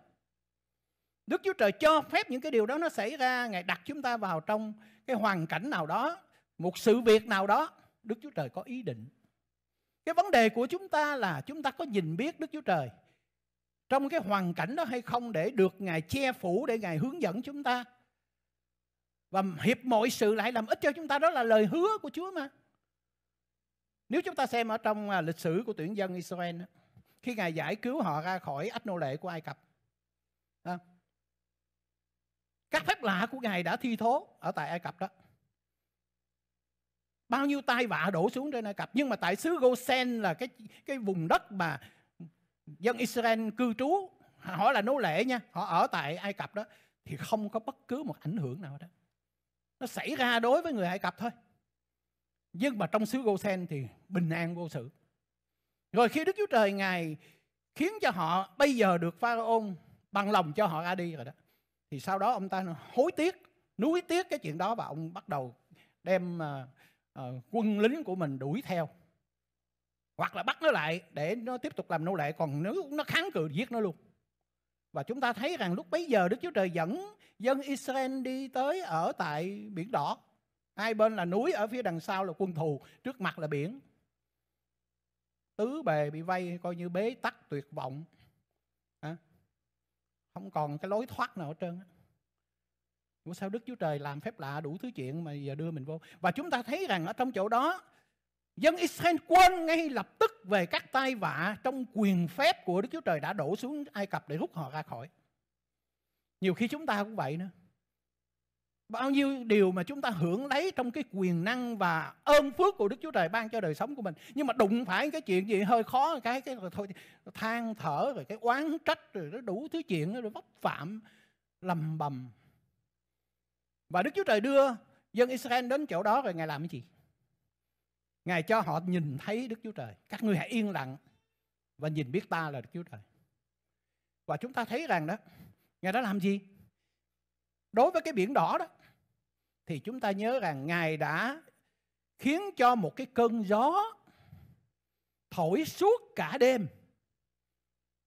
đức chúa trời cho phép những cái điều đó nó xảy ra ngài đặt chúng ta vào trong cái hoàn cảnh nào đó một sự việc nào đó đức chúa trời có ý định cái vấn đề của chúng ta là chúng ta có nhìn biết đức chúa trời trong cái hoàn cảnh đó hay không để được ngài che phủ để ngài hướng dẫn chúng ta và hiệp mọi sự lại làm ích cho chúng ta đó là lời hứa của Chúa mà. Nếu chúng ta xem ở trong à, lịch sử của tuyển dân Israel khi Ngài giải cứu họ ra khỏi ách nô lệ của Ai Cập. các phép lạ của Ngài đã thi thố ở tại Ai Cập đó. Bao nhiêu tai vạ đổ xuống trên Ai Cập nhưng mà tại xứ Gosen là cái cái vùng đất mà dân Israel cư trú, họ là nô lệ nha, họ ở tại Ai Cập đó thì không có bất cứ một ảnh hưởng nào đó nó xảy ra đối với người Ai Cập thôi. Nhưng mà trong xứ Gosen thì bình an vô sự. Rồi khi Đức Chúa Trời Ngài khiến cho họ bây giờ được Pharaoh bằng lòng cho họ ra đi rồi đó. Thì sau đó ông ta hối tiếc, nuối tiếc cái chuyện đó và ông bắt đầu đem uh, uh, quân lính của mình đuổi theo. Hoặc là bắt nó lại để nó tiếp tục làm nô lệ, còn nếu nó kháng cự giết nó luôn. Và chúng ta thấy rằng lúc bấy giờ Đức Chúa Trời dẫn dân Israel đi tới ở tại biển đỏ. Hai bên là núi, ở phía đằng sau là quân thù, trước mặt là biển. Tứ bề bị vây coi như bế tắc tuyệt vọng. À, không còn cái lối thoát nào hết trơn. Ủa sao Đức Chúa Trời làm phép lạ đủ thứ chuyện mà giờ đưa mình vô. Và chúng ta thấy rằng ở trong chỗ đó Dân Israel quên ngay lập tức về các tai vạ trong quyền phép của Đức Chúa Trời đã đổ xuống Ai Cập để rút họ ra khỏi. Nhiều khi chúng ta cũng vậy nữa. Bao nhiêu điều mà chúng ta hưởng lấy trong cái quyền năng và ơn phước của Đức Chúa Trời ban cho đời sống của mình. Nhưng mà đụng phải cái chuyện gì hơi khó cái cái thôi than thở rồi cái oán trách rồi nó đủ thứ chuyện rồi vấp phạm lầm bầm. Và Đức Chúa Trời đưa dân Israel đến chỗ đó rồi Ngài làm cái gì? Ngài cho họ nhìn thấy Đức Chúa Trời. Các ngươi hãy yên lặng và nhìn biết ta là Đức Chúa Trời. Và chúng ta thấy rằng đó, Ngài đã làm gì? Đối với cái biển đỏ đó, thì chúng ta nhớ rằng Ngài đã khiến cho một cái cơn gió thổi suốt cả đêm.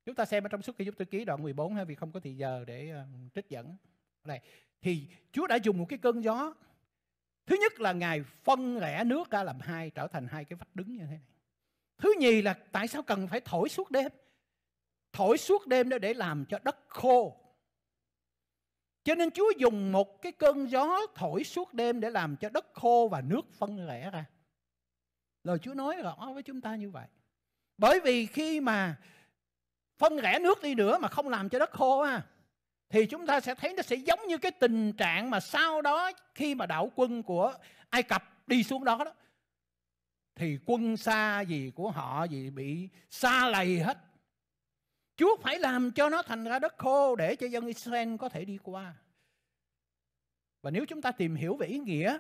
Chúng ta xem ở trong suốt khi giúp tôi ký đoạn 14 ha, vì không có thì giờ để ờ, trích dẫn. Này, thì Chúa đã dùng một cái cơn gió Thứ nhất là Ngài phân rẽ nước ra làm hai, trở thành hai cái vách đứng như thế này. Thứ nhì là tại sao cần phải thổi suốt đêm? Thổi suốt đêm đó để làm cho đất khô. Cho nên Chúa dùng một cái cơn gió thổi suốt đêm để làm cho đất khô và nước phân rẽ ra. Lời Chúa nói rõ với chúng ta như vậy. Bởi vì khi mà phân rẽ nước đi nữa mà không làm cho đất khô á, thì chúng ta sẽ thấy nó sẽ giống như cái tình trạng mà sau đó khi mà đạo quân của Ai Cập đi xuống đó đó thì quân xa gì của họ gì bị xa lầy hết. Chúa phải làm cho nó thành ra đất khô để cho dân Israel có thể đi qua. Và nếu chúng ta tìm hiểu về ý nghĩa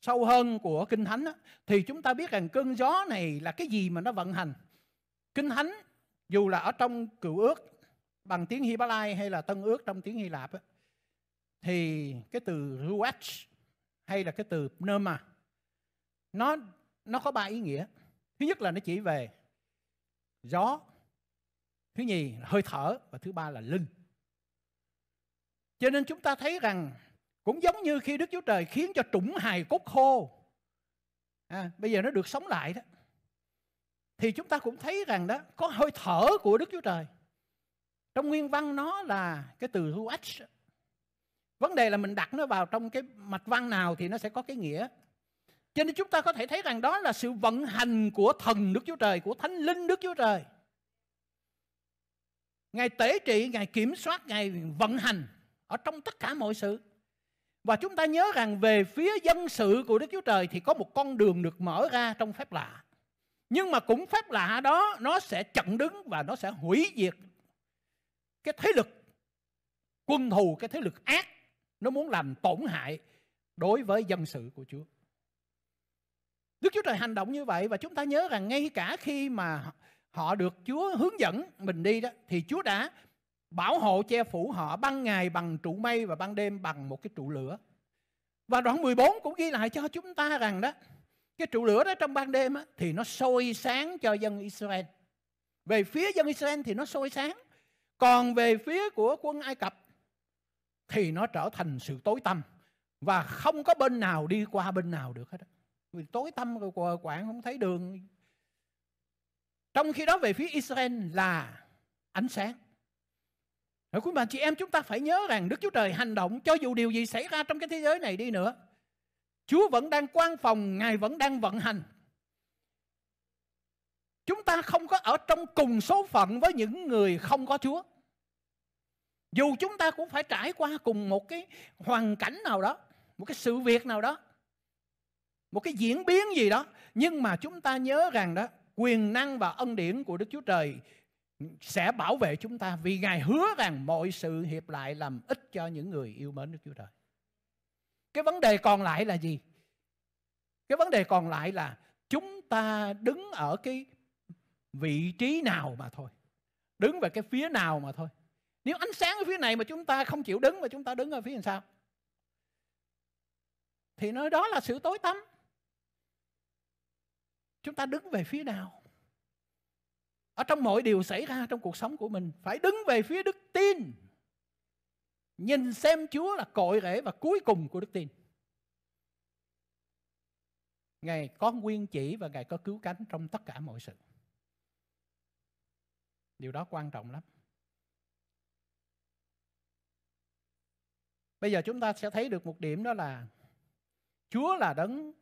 sâu hơn của Kinh Thánh đó, thì chúng ta biết rằng cơn gió này là cái gì mà nó vận hành. Kinh Thánh dù là ở trong cựu ước bằng tiếng Hebrew hay là Tân Ước trong tiếng Hy Lạp á, thì cái từ ruach hay là cái từ pneuma nó nó có ba ý nghĩa. Thứ nhất là nó chỉ về gió, thứ nhì là hơi thở và thứ ba là linh. Cho nên chúng ta thấy rằng cũng giống như khi Đức Chúa Trời khiến cho trũng hài cốt khô à, bây giờ nó được sống lại đó thì chúng ta cũng thấy rằng đó có hơi thở của Đức Chúa Trời trong nguyên văn nó là cái từ ruach vấn đề là mình đặt nó vào trong cái mạch văn nào thì nó sẽ có cái nghĩa cho nên chúng ta có thể thấy rằng đó là sự vận hành của thần Đức Chúa Trời, của Thánh Linh Đức Chúa Trời. Ngài tế trị, Ngài kiểm soát, Ngài vận hành ở trong tất cả mọi sự. Và chúng ta nhớ rằng về phía dân sự của Đức Chúa Trời thì có một con đường được mở ra trong phép lạ. Nhưng mà cũng phép lạ đó nó sẽ chặn đứng và nó sẽ hủy diệt cái thế lực quân thù cái thế lực ác nó muốn làm tổn hại đối với dân sự của Chúa. Đức Chúa Trời hành động như vậy và chúng ta nhớ rằng ngay cả khi mà họ được Chúa hướng dẫn mình đi đó thì Chúa đã bảo hộ che phủ họ ban ngày bằng trụ mây và ban đêm bằng một cái trụ lửa. Và đoạn 14 cũng ghi lại cho chúng ta rằng đó cái trụ lửa đó trong ban đêm á, thì nó sôi sáng cho dân Israel. Về phía dân Israel thì nó sôi sáng còn về phía của quân ai cập thì nó trở thành sự tối tăm và không có bên nào đi qua bên nào được hết vì tối tăm rồi quảng không thấy đường trong khi đó về phía Israel là ánh sáng rồi quý bà chị em chúng ta phải nhớ rằng Đức Chúa Trời hành động cho dù điều gì xảy ra trong cái thế giới này đi nữa. Chúa vẫn đang quan phòng, Ngài vẫn đang vận hành. Chúng ta không có ở trong cùng số phận với những người không có Chúa dù chúng ta cũng phải trải qua cùng một cái hoàn cảnh nào đó một cái sự việc nào đó một cái diễn biến gì đó nhưng mà chúng ta nhớ rằng đó quyền năng và ân điển của đức chúa trời sẽ bảo vệ chúng ta vì ngài hứa rằng mọi sự hiệp lại làm ích cho những người yêu mến đức chúa trời cái vấn đề còn lại là gì cái vấn đề còn lại là chúng ta đứng ở cái vị trí nào mà thôi đứng về cái phía nào mà thôi nếu ánh sáng ở phía này mà chúng ta không chịu đứng mà chúng ta đứng ở phía sau thì nơi đó là sự tối tăm. Chúng ta đứng về phía nào? Ở trong mọi điều xảy ra trong cuộc sống của mình phải đứng về phía đức tin. Nhìn xem Chúa là cội rễ và cuối cùng của đức tin. Ngài có nguyên chỉ và Ngài có cứu cánh trong tất cả mọi sự. Điều đó quan trọng lắm. Bây giờ chúng ta sẽ thấy được một điểm đó là Chúa là đấng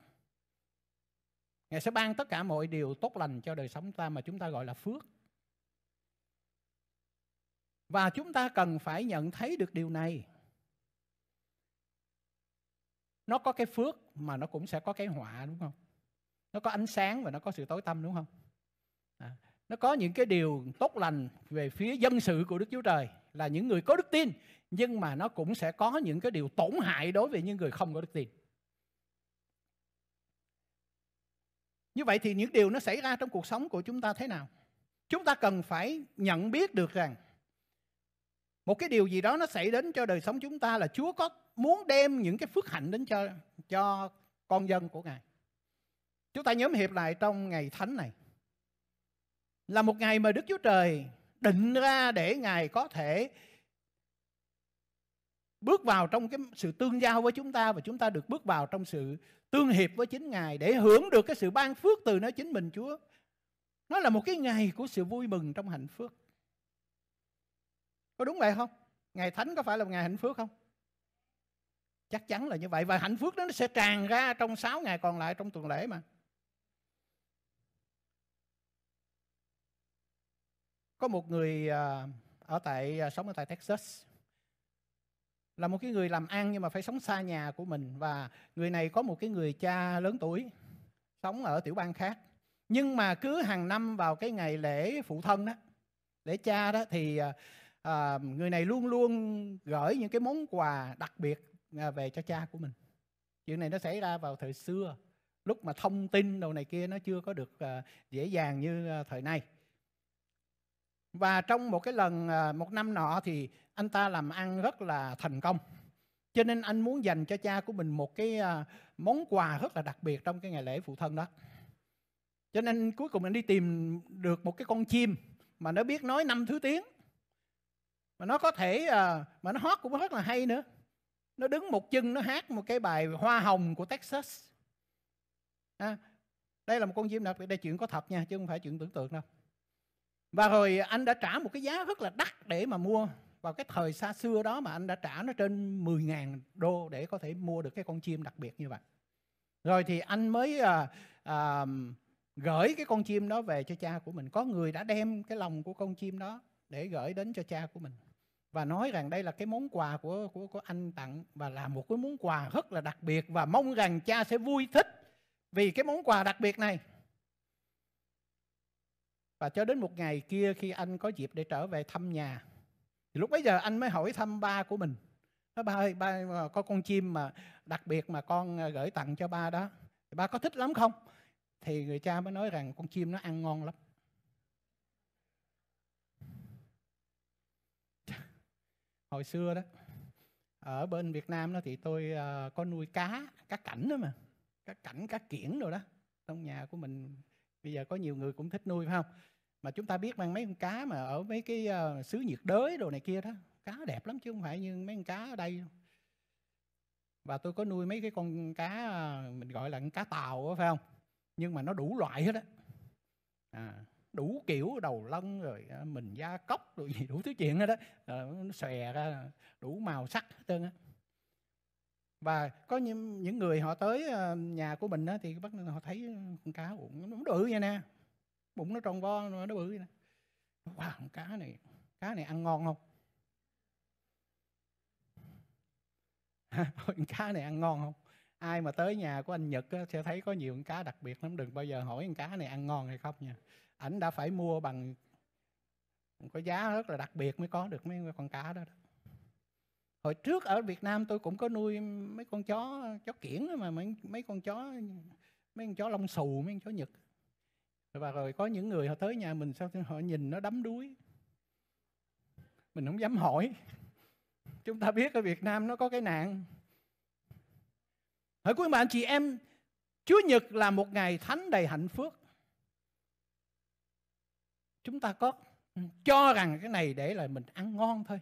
Ngài sẽ ban tất cả mọi điều tốt lành cho đời sống ta mà chúng ta gọi là phước. Và chúng ta cần phải nhận thấy được điều này. Nó có cái phước mà nó cũng sẽ có cái họa đúng không? Nó có ánh sáng và nó có sự tối tăm đúng không? À, nó có những cái điều tốt lành về phía dân sự của Đức Chúa Trời là những người có đức tin nhưng mà nó cũng sẽ có những cái điều tổn hại đối với những người không có đức tin. Như vậy thì những điều nó xảy ra trong cuộc sống của chúng ta thế nào? Chúng ta cần phải nhận biết được rằng một cái điều gì đó nó xảy đến cho đời sống chúng ta là Chúa có muốn đem những cái phước hạnh đến cho cho con dân của Ngài. Chúng ta nhóm hiệp lại trong ngày thánh này là một ngày mà Đức Chúa Trời định ra để Ngài có thể bước vào trong cái sự tương giao với chúng ta và chúng ta được bước vào trong sự tương hiệp với chính Ngài để hưởng được cái sự ban phước từ nơi chính mình Chúa. Nó là một cái ngày của sự vui mừng trong hạnh phúc. Có đúng vậy không? Ngày Thánh có phải là một ngày hạnh phúc không? Chắc chắn là như vậy. Và hạnh phúc đó nó sẽ tràn ra trong 6 ngày còn lại trong tuần lễ mà. có một người à, ở tại à, sống ở tại Texas là một cái người làm ăn nhưng mà phải sống xa nhà của mình và người này có một cái người cha lớn tuổi sống ở tiểu bang khác nhưng mà cứ hàng năm vào cái ngày lễ phụ thân đó lễ cha đó thì à, à người này luôn luôn gửi những cái món quà đặc biệt về cho cha của mình chuyện này nó xảy ra vào thời xưa lúc mà thông tin đầu này kia nó chưa có được dễ dàng như thời nay và trong một cái lần à, một năm nọ thì anh ta làm ăn rất là thành công cho nên anh muốn dành cho cha của mình một cái à, món quà rất là đặc biệt trong cái ngày lễ phụ thân đó cho nên cuối cùng anh đi tìm được một cái con chim mà nó biết nói năm thứ tiếng mà nó có thể à, mà nó hót cũng rất là hay nữa nó đứng một chân nó hát một cái bài hoa hồng của texas à, đây là một con chim đặc biệt đây chuyện có thật nha chứ không phải chuyện tưởng tượng đâu và rồi anh đã trả một cái giá rất là đắt để mà mua vào cái thời xa xưa đó mà anh đã trả nó trên 10.000 đô để có thể mua được cái con chim đặc biệt như vậy. Rồi thì anh mới à, à, gửi cái con chim đó về cho cha của mình. Có người đã đem cái lòng của con chim đó để gửi đến cho cha của mình và nói rằng đây là cái món quà của của của anh tặng và là một cái món quà rất là đặc biệt và mong rằng cha sẽ vui thích vì cái món quà đặc biệt này. Và cho đến một ngày kia khi anh có dịp để trở về thăm nhà, thì lúc bấy giờ anh mới hỏi thăm ba của mình. Nói ba ơi, ba có con chim mà đặc biệt mà con à, gửi tặng cho ba đó. Thì ba có thích lắm không? Thì người cha mới nói rằng con chim nó ăn ngon lắm. Hồi xưa đó, ở bên Việt Nam đó thì tôi à, có nuôi cá, cá cảnh đó mà. Cá cảnh, cá kiển rồi đó. Trong nhà của mình bây giờ có nhiều người cũng thích nuôi phải không? mà chúng ta biết mang mấy con cá mà ở mấy cái uh, xứ nhiệt đới đồ này kia đó cá đẹp lắm chứ không phải như mấy con cá ở đây và tôi có nuôi mấy cái con cá ờ, mình gọi là con cá tàu đó, phải không nhưng mà nó đủ loại hết á à, đủ kiểu đầu lân rồi ờ, mình da cốc rồi gì đủ thứ chuyện hết đó à, nó xòe ra đủ màu sắc hết trơn á và có những, những người họ tới nhà của mình á, thì bắt họ thấy con cá cũng đủ bự vậy nè bụng nó tròn vo mà nó bự vậy nè wow con cá này cá này ăn ngon không con cá này ăn ngon không ai mà tới nhà của anh Nhật á, sẽ thấy có nhiều con cá đặc biệt lắm đừng bao giờ hỏi con cá này ăn ngon hay không nha ảnh đã phải mua bằng có giá rất là đặc biệt mới có được mấy con cá đó, đó hồi trước ở Việt Nam tôi cũng có nuôi mấy con chó chó kiển mà mấy mấy con chó mấy con chó lông xù mấy con chó Nhật và rồi có những người họ tới nhà mình sau họ nhìn nó đắm đuối mình không dám hỏi chúng ta biết ở việt nam nó có cái nạn hỏi quý bạn chị em chúa nhật là một ngày thánh đầy hạnh phúc chúng ta có cho rằng cái này để là mình ăn ngon thôi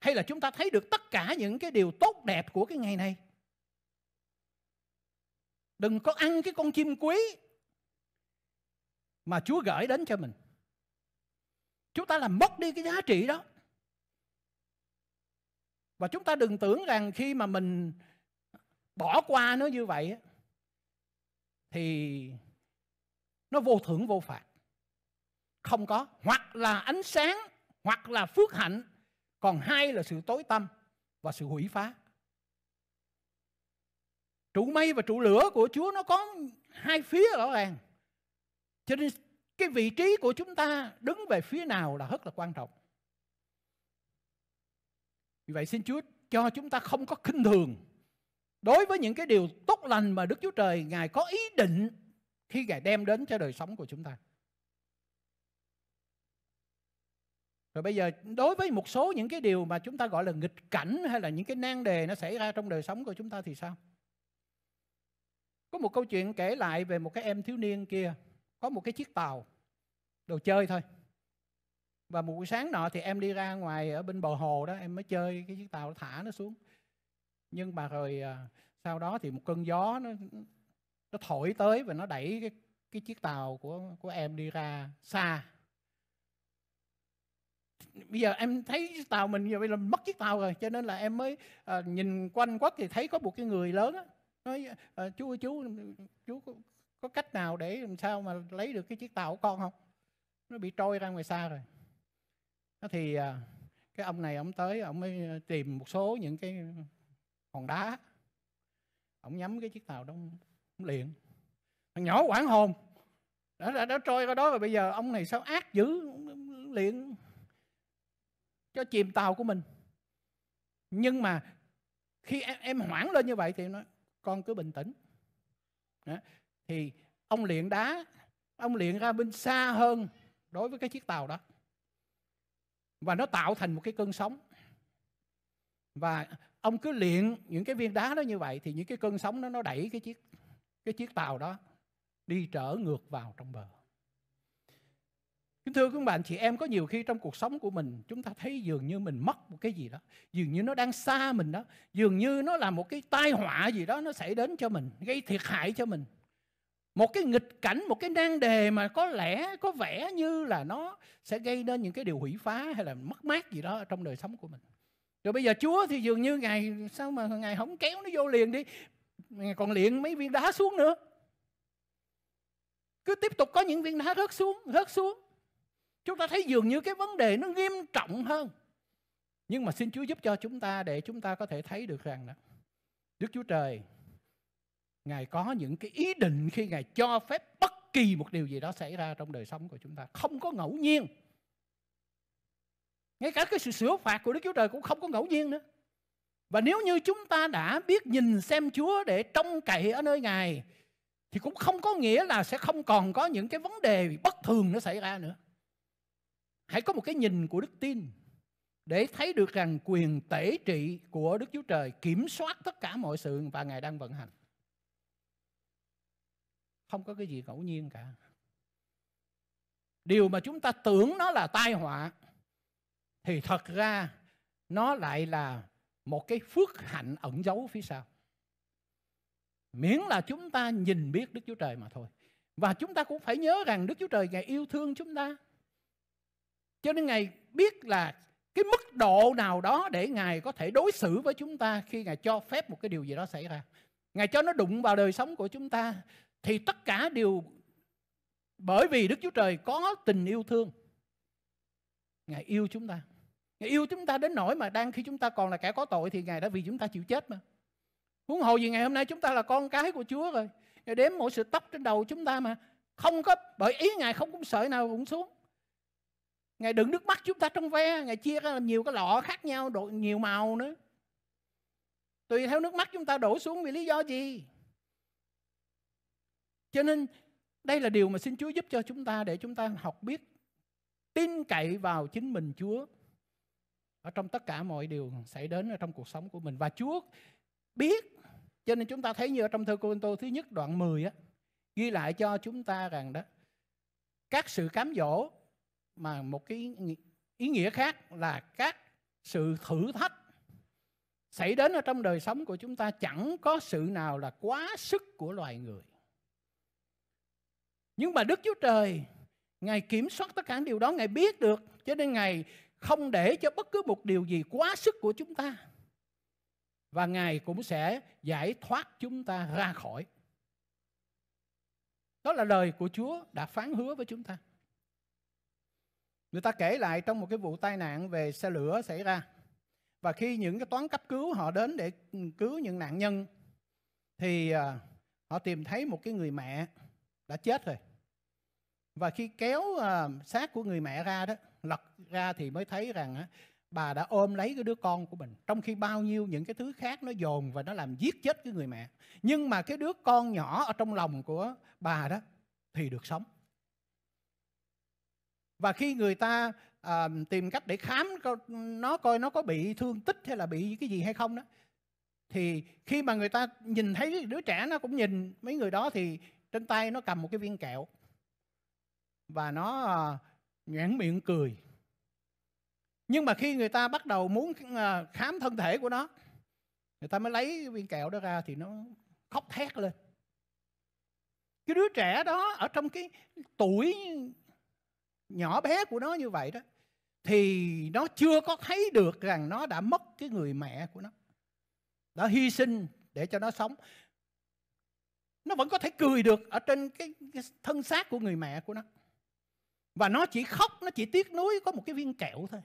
hay là chúng ta thấy được tất cả những cái điều tốt đẹp của cái ngày này đừng có ăn cái con chim quý mà Chúa gửi đến cho mình. Chúng ta làm mất đi cái giá trị đó. Và chúng ta đừng tưởng rằng khi mà mình bỏ qua nó như vậy thì nó vô thưởng vô phạt. Không có, hoặc là ánh sáng, hoặc là phước hạnh, còn hai là sự tối tâm và sự hủy phá. Trụ mây và trụ lửa của Chúa nó có hai phía rõ ràng. Cho nên cái vị trí của chúng ta đứng về phía nào là rất là quan trọng. Vì vậy xin Chúa cho chúng ta không có khinh thường đối với những cái điều tốt lành mà Đức Chúa Trời Ngài có ý định khi Ngài đem đến cho đời sống của chúng ta. Rồi bây giờ đối với một số những cái điều mà chúng ta gọi là nghịch cảnh hay là những cái nan đề nó xảy ra trong đời sống của chúng ta thì sao? Có một câu chuyện kể lại về một cái em thiếu niên kia có một cái chiếc tàu đồ chơi thôi và một buổi sáng nọ thì em đi ra ngoài ở bên bờ hồ đó em mới chơi cái chiếc tàu thả nó xuống nhưng mà rồi à, sau đó thì một cơn gió nó nó thổi tới và nó đẩy cái cái chiếc tàu của của em đi ra xa bây giờ em thấy tàu mình giờ bây giờ mất chiếc tàu rồi cho nên là em mới à, nhìn quanh quất thì thấy có một cái người lớn á nói à, chú ơi chú chú có cách nào để làm sao mà lấy được cái chiếc tàu của con không nó bị trôi ra ngoài xa rồi nó thì à, cái ông này ông tới ông mới tìm một số những cái hòn đá ông nhắm cái chiếc tàu đó ông liền thằng nhỏ quản hồn đã, đã, đã trôi ra đó rồi bây giờ ông này sao ác dữ liền cho chìm tàu của mình nhưng mà khi em, em hoảng lên như vậy thì nó con cứ bình tĩnh đó thì ông luyện đá ông luyện ra bên xa hơn đối với cái chiếc tàu đó và nó tạo thành một cái cơn sóng và ông cứ luyện những cái viên đá đó như vậy thì những cái cơn sóng đó nó đẩy cái chiếc cái chiếc tàu đó đi trở ngược vào trong bờ Kính thưa các bạn chị em có nhiều khi trong cuộc sống của mình chúng ta thấy dường như mình mất một cái gì đó, dường như nó đang xa mình đó, dường như nó là một cái tai họa gì đó nó xảy đến cho mình, gây thiệt hại cho mình một cái nghịch cảnh một cái nan đề mà có lẽ có vẻ như là nó sẽ gây nên những cái điều hủy phá hay là mất mát gì đó trong đời sống của mình rồi bây giờ Chúa thì dường như Ngài sao mà Ngài không kéo nó vô liền đi Ngài còn liện mấy viên đá xuống nữa Cứ tiếp tục có những viên đá rớt xuống Rớt xuống Chúng ta thấy dường như cái vấn đề nó nghiêm trọng hơn Nhưng mà xin Chúa giúp cho chúng ta Để chúng ta có thể thấy được rằng đó Đức Chúa Trời Ngài có những cái ý định khi Ngài cho phép bất kỳ một điều gì đó xảy ra trong đời sống của chúng ta. Không có ngẫu nhiên. Ngay cả cái sự sửa phạt của Đức Chúa Trời cũng không có ngẫu nhiên nữa. Và nếu như chúng ta đã biết nhìn xem Chúa để trông cậy ở nơi Ngài thì cũng không có nghĩa là sẽ không còn có những cái vấn đề bất thường nó xảy ra nữa. Hãy có một cái nhìn của đức tin để thấy được rằng quyền tể trị của Đức Chúa Trời kiểm soát tất cả mọi sự và Ngài đang vận hành. Không có cái gì ngẫu nhiên cả. Điều mà chúng ta tưởng nó là tai họa thì thật ra nó lại là một cái phước hạnh ẩn giấu phía sau. Miễn là chúng ta nhìn biết Đức Chúa Trời mà thôi. Và chúng ta cũng phải nhớ rằng Đức Chúa Trời Ngài yêu thương chúng ta. Cho nên Ngài biết là cái mức độ nào đó để Ngài có thể đối xử với chúng ta khi Ngài cho phép một cái điều gì đó xảy ra. Ngài cho nó đụng vào đời sống của chúng ta thì tất cả đều bởi vì Đức Chúa Trời có tình yêu thương. Ngài yêu chúng ta. Ngài yêu chúng ta đến nỗi mà đang khi chúng ta còn là kẻ có tội thì Ngài đã vì chúng ta chịu chết mà. Huống hồ gì ngày hôm nay chúng ta là con cái của Chúa rồi. Ngài đếm mỗi sự tóc trên đầu chúng ta mà. Không có, bởi ý Ngài không có sợi nào cũng xuống. Ngài đựng nước mắt chúng ta trong ve. Ngài chia ra làm nhiều cái lọ khác nhau, độ nhiều màu nữa. Tùy theo nước mắt chúng ta đổ xuống vì lý do gì. Cho nên đây là điều mà xin Chúa giúp cho chúng ta để chúng ta học biết tin cậy vào chính mình Chúa ở trong tất cả mọi điều xảy đến ở trong cuộc sống của mình và Chúa biết cho nên chúng ta thấy như ở trong thơ cô tô thứ nhất đoạn 10 á ghi lại cho chúng ta rằng đó các sự cám dỗ mà một cái ý nghĩa khác là các sự thử thách xảy đến ở trong đời sống của chúng ta chẳng có sự nào là quá sức của loài người nhưng mà Đức Chúa Trời, Ngài kiểm soát tất cả điều đó, Ngài biết được. Cho nên Ngài không để cho bất cứ một điều gì quá sức của chúng ta. Và Ngài cũng sẽ giải thoát chúng ta ra khỏi. Đó là lời của Chúa đã phán hứa với chúng ta. Người ta kể lại trong một cái vụ tai nạn về xe lửa xảy ra. Và khi những cái toán cấp cứu họ đến để ừ, cứu những nạn nhân thì ờ, họ tìm thấy một cái người mẹ đã chết rồi và khi kéo uh, xác của người mẹ ra đó lật ra thì mới thấy rằng uh, bà đã ôm lấy cái đứa con của mình trong khi bao nhiêu những cái thứ khác nó dồn và nó làm giết chết cái người mẹ nhưng mà cái đứa con nhỏ ở trong lòng của bà đó thì được sống và khi người ta à, tìm cách để khám nó coi nó có bị thương tích hay là bị cái gì hay không đó thì khi mà người ta nhìn thấy đứa trẻ nó cũng nhìn mấy người đó thì trên tay nó cầm một cái viên kẹo và nó à, nhoẻn miệng cười nhưng mà khi người ta bắt đầu muốn à, khám thân thể của nó người ta mới lấy viên kẹo đó ra thì nó khóc thét lên cái đứa trẻ đó ở trong cái tuổi nhỏ bé của nó như vậy đó thì nó chưa có thấy được rằng nó đã mất cái người mẹ của nó đã hy sinh để cho nó sống nó vẫn có thể cười được ở trên cái, thân xác của người mẹ của nó và nó chỉ khóc nó chỉ tiếc nuối có một cái viên kẹo thôi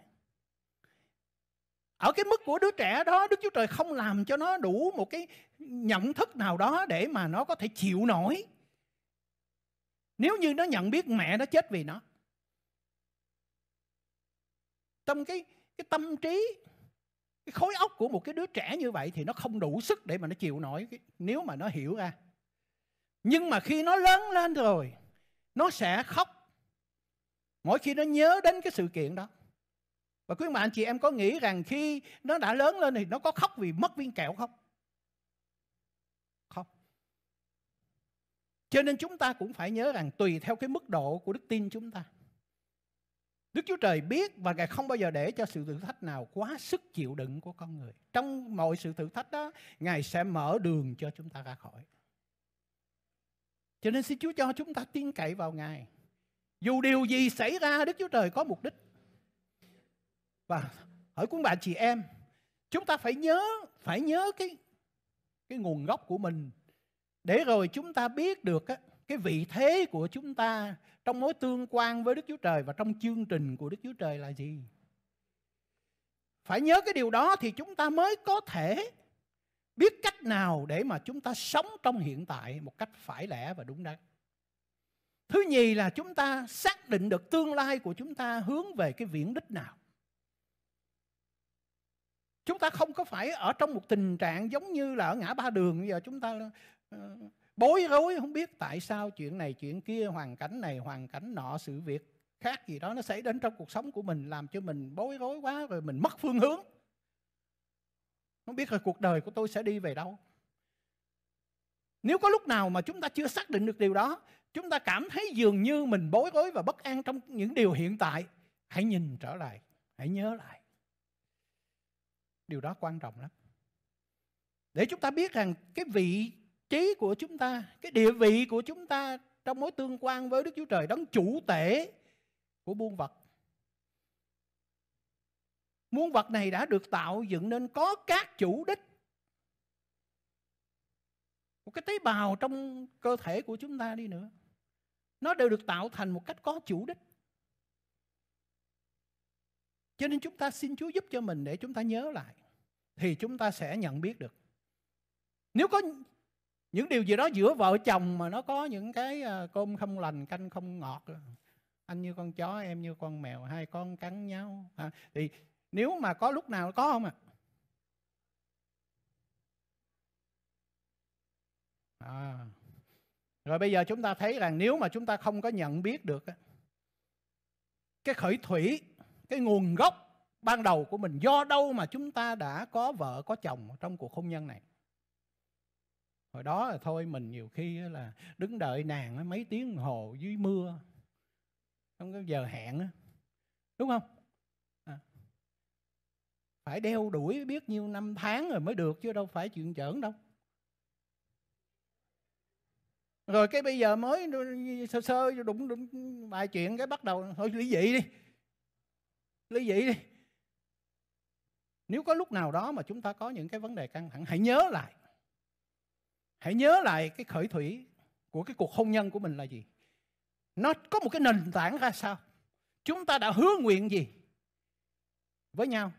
ở cái mức của đứa trẻ đó đức chúa trời không làm cho nó đủ một cái nhận thức nào đó để mà nó có thể chịu nổi nếu như nó nhận biết mẹ nó chết vì nó trong cái cái tâm trí cái khối óc của một cái đứa trẻ như vậy thì nó không đủ sức để mà nó chịu nổi nếu mà nó hiểu ra nhưng mà khi nó lớn lên rồi, nó sẽ khóc. Mỗi khi nó nhớ đến cái sự kiện đó. Và quý bạn chị em có nghĩ rằng khi nó đã lớn lên thì nó có khóc vì mất viên kẹo không? Không. Cho nên chúng ta cũng phải nhớ rằng tùy theo cái mức độ của đức tin chúng ta. Đức Chúa Trời biết và Ngài không bao giờ để cho sự thử thách nào quá sức chịu đựng của con người. Trong mọi sự thử thách đó, Ngài sẽ mở đường cho chúng ta ra khỏi. Cho nên xin Chúa cho chúng ta tin cậy vào Ngài. Dù điều gì xảy ra Đức Chúa Trời có mục đích. Và hỏi quý bạn chị em, chúng ta phải nhớ phải nhớ cái cái nguồn gốc của mình để rồi chúng ta biết được á, cái vị thế của chúng ta trong mối tương quan với Đức Chúa Trời và trong chương trình của Đức Chúa Trời là gì. Phải nhớ cái điều đó thì chúng ta mới có thể biết cách nào để mà chúng ta sống trong hiện tại một cách phải lẽ và đúng đắn thứ nhì là chúng ta xác định được tương lai của chúng ta hướng về cái viễn đích nào chúng ta không có phải ở trong một tình trạng giống như là ở ngã ba đường giờ chúng ta ờ, bối rối không biết tại sao chuyện này chuyện kia hoàn cảnh này hoàn cảnh nọ sự việc khác gì đó nó xảy đến trong cuộc sống của mình làm cho mình bối rối quá rồi mình mất phương hướng không biết là cuộc đời của tôi sẽ đi về đâu. Nếu có lúc nào mà chúng ta chưa xác định được điều đó, chúng ta cảm thấy dường như mình bối rối và bất an trong những điều hiện tại, hãy nhìn trở lại, hãy nhớ lại. Điều đó quan trọng lắm. Để chúng ta biết rằng cái vị trí của chúng ta, cái địa vị của chúng ta trong mối tương quan với Đức Chúa Trời đấng chủ tể của buôn vật Muôn vật này đã được tạo dựng nên có các chủ đích. Một cái tế bào trong cơ thể của chúng ta đi nữa. Nó đều được tạo thành một cách có chủ đích. Cho nên chúng ta xin Chúa giúp cho mình để chúng ta nhớ lại. Thì chúng ta sẽ nhận biết được. Nếu có những điều gì đó giữa vợ chồng mà nó có những cái à, cơm không lành, canh không ngọt. Anh như con chó, em như con mèo, hai con cắn nhau. À, thì nếu mà có lúc nào có không ạ? À? à. Rồi bây giờ chúng ta thấy rằng nếu mà chúng ta không có nhận biết được cái khởi thủy, cái nguồn gốc ban đầu của mình do đâu mà chúng ta đã có vợ có chồng trong cuộc hôn nhân này hồi đó là thôi mình nhiều khi là đứng đợi nàng mấy tiếng hồ dưới mưa trong cái giờ hẹn đúng không phải đeo đuổi biết nhiêu năm tháng rồi mới được chứ đâu phải chuyện chởn đâu rồi cái bây giờ mới sơ sơ đụng đụng vài chuyện cái bắt đầu thôi lý dị đi lý dị đi nếu có lúc nào đó mà chúng ta có những cái vấn đề căng thẳng hãy nhớ lại hãy nhớ lại cái khởi thủy của cái cuộc hôn nhân của mình là gì nó có một cái nền tảng ra sao chúng ta đã hứa nguyện gì với nhau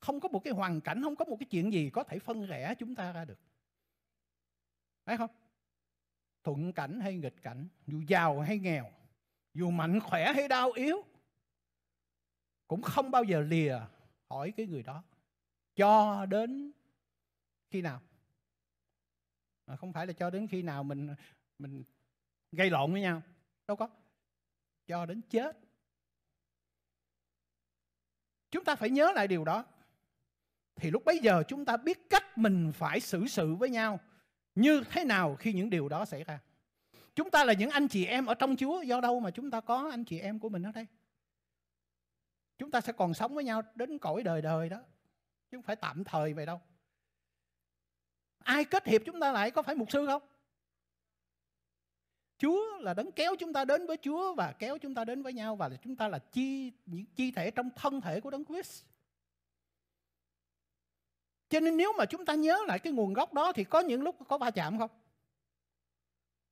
không có một cái hoàn cảnh không có một cái chuyện gì có thể phân rẽ chúng ta ra được phải không thuận cảnh hay nghịch cảnh dù giàu hay nghèo dù mạnh khỏe hay đau yếu cũng không bao giờ lìa hỏi cái người đó cho đến khi nào à, không phải là cho đến khi nào mình mình gây lộn với nhau đâu có cho đến chết chúng ta phải nhớ lại điều đó thì lúc bấy giờ chúng ta biết cách mình phải xử sự với nhau như thế nào khi những điều đó xảy ra. Chúng ta là những anh chị em ở trong Chúa, do đâu mà chúng ta có anh chị em của mình ở đây? Chúng ta sẽ còn sống với nhau đến cõi đời đời đó, chứ không phải tạm thời vậy đâu. Ai kết hiệp chúng ta lại có phải mục sư không? Chúa là đấng kéo chúng ta đến với Chúa và kéo chúng ta đến với nhau và chúng ta là chi những chi thể trong thân thể của đấng Christ. Cho nên nếu mà chúng ta nhớ lại cái nguồn gốc đó thì có những lúc có va chạm không?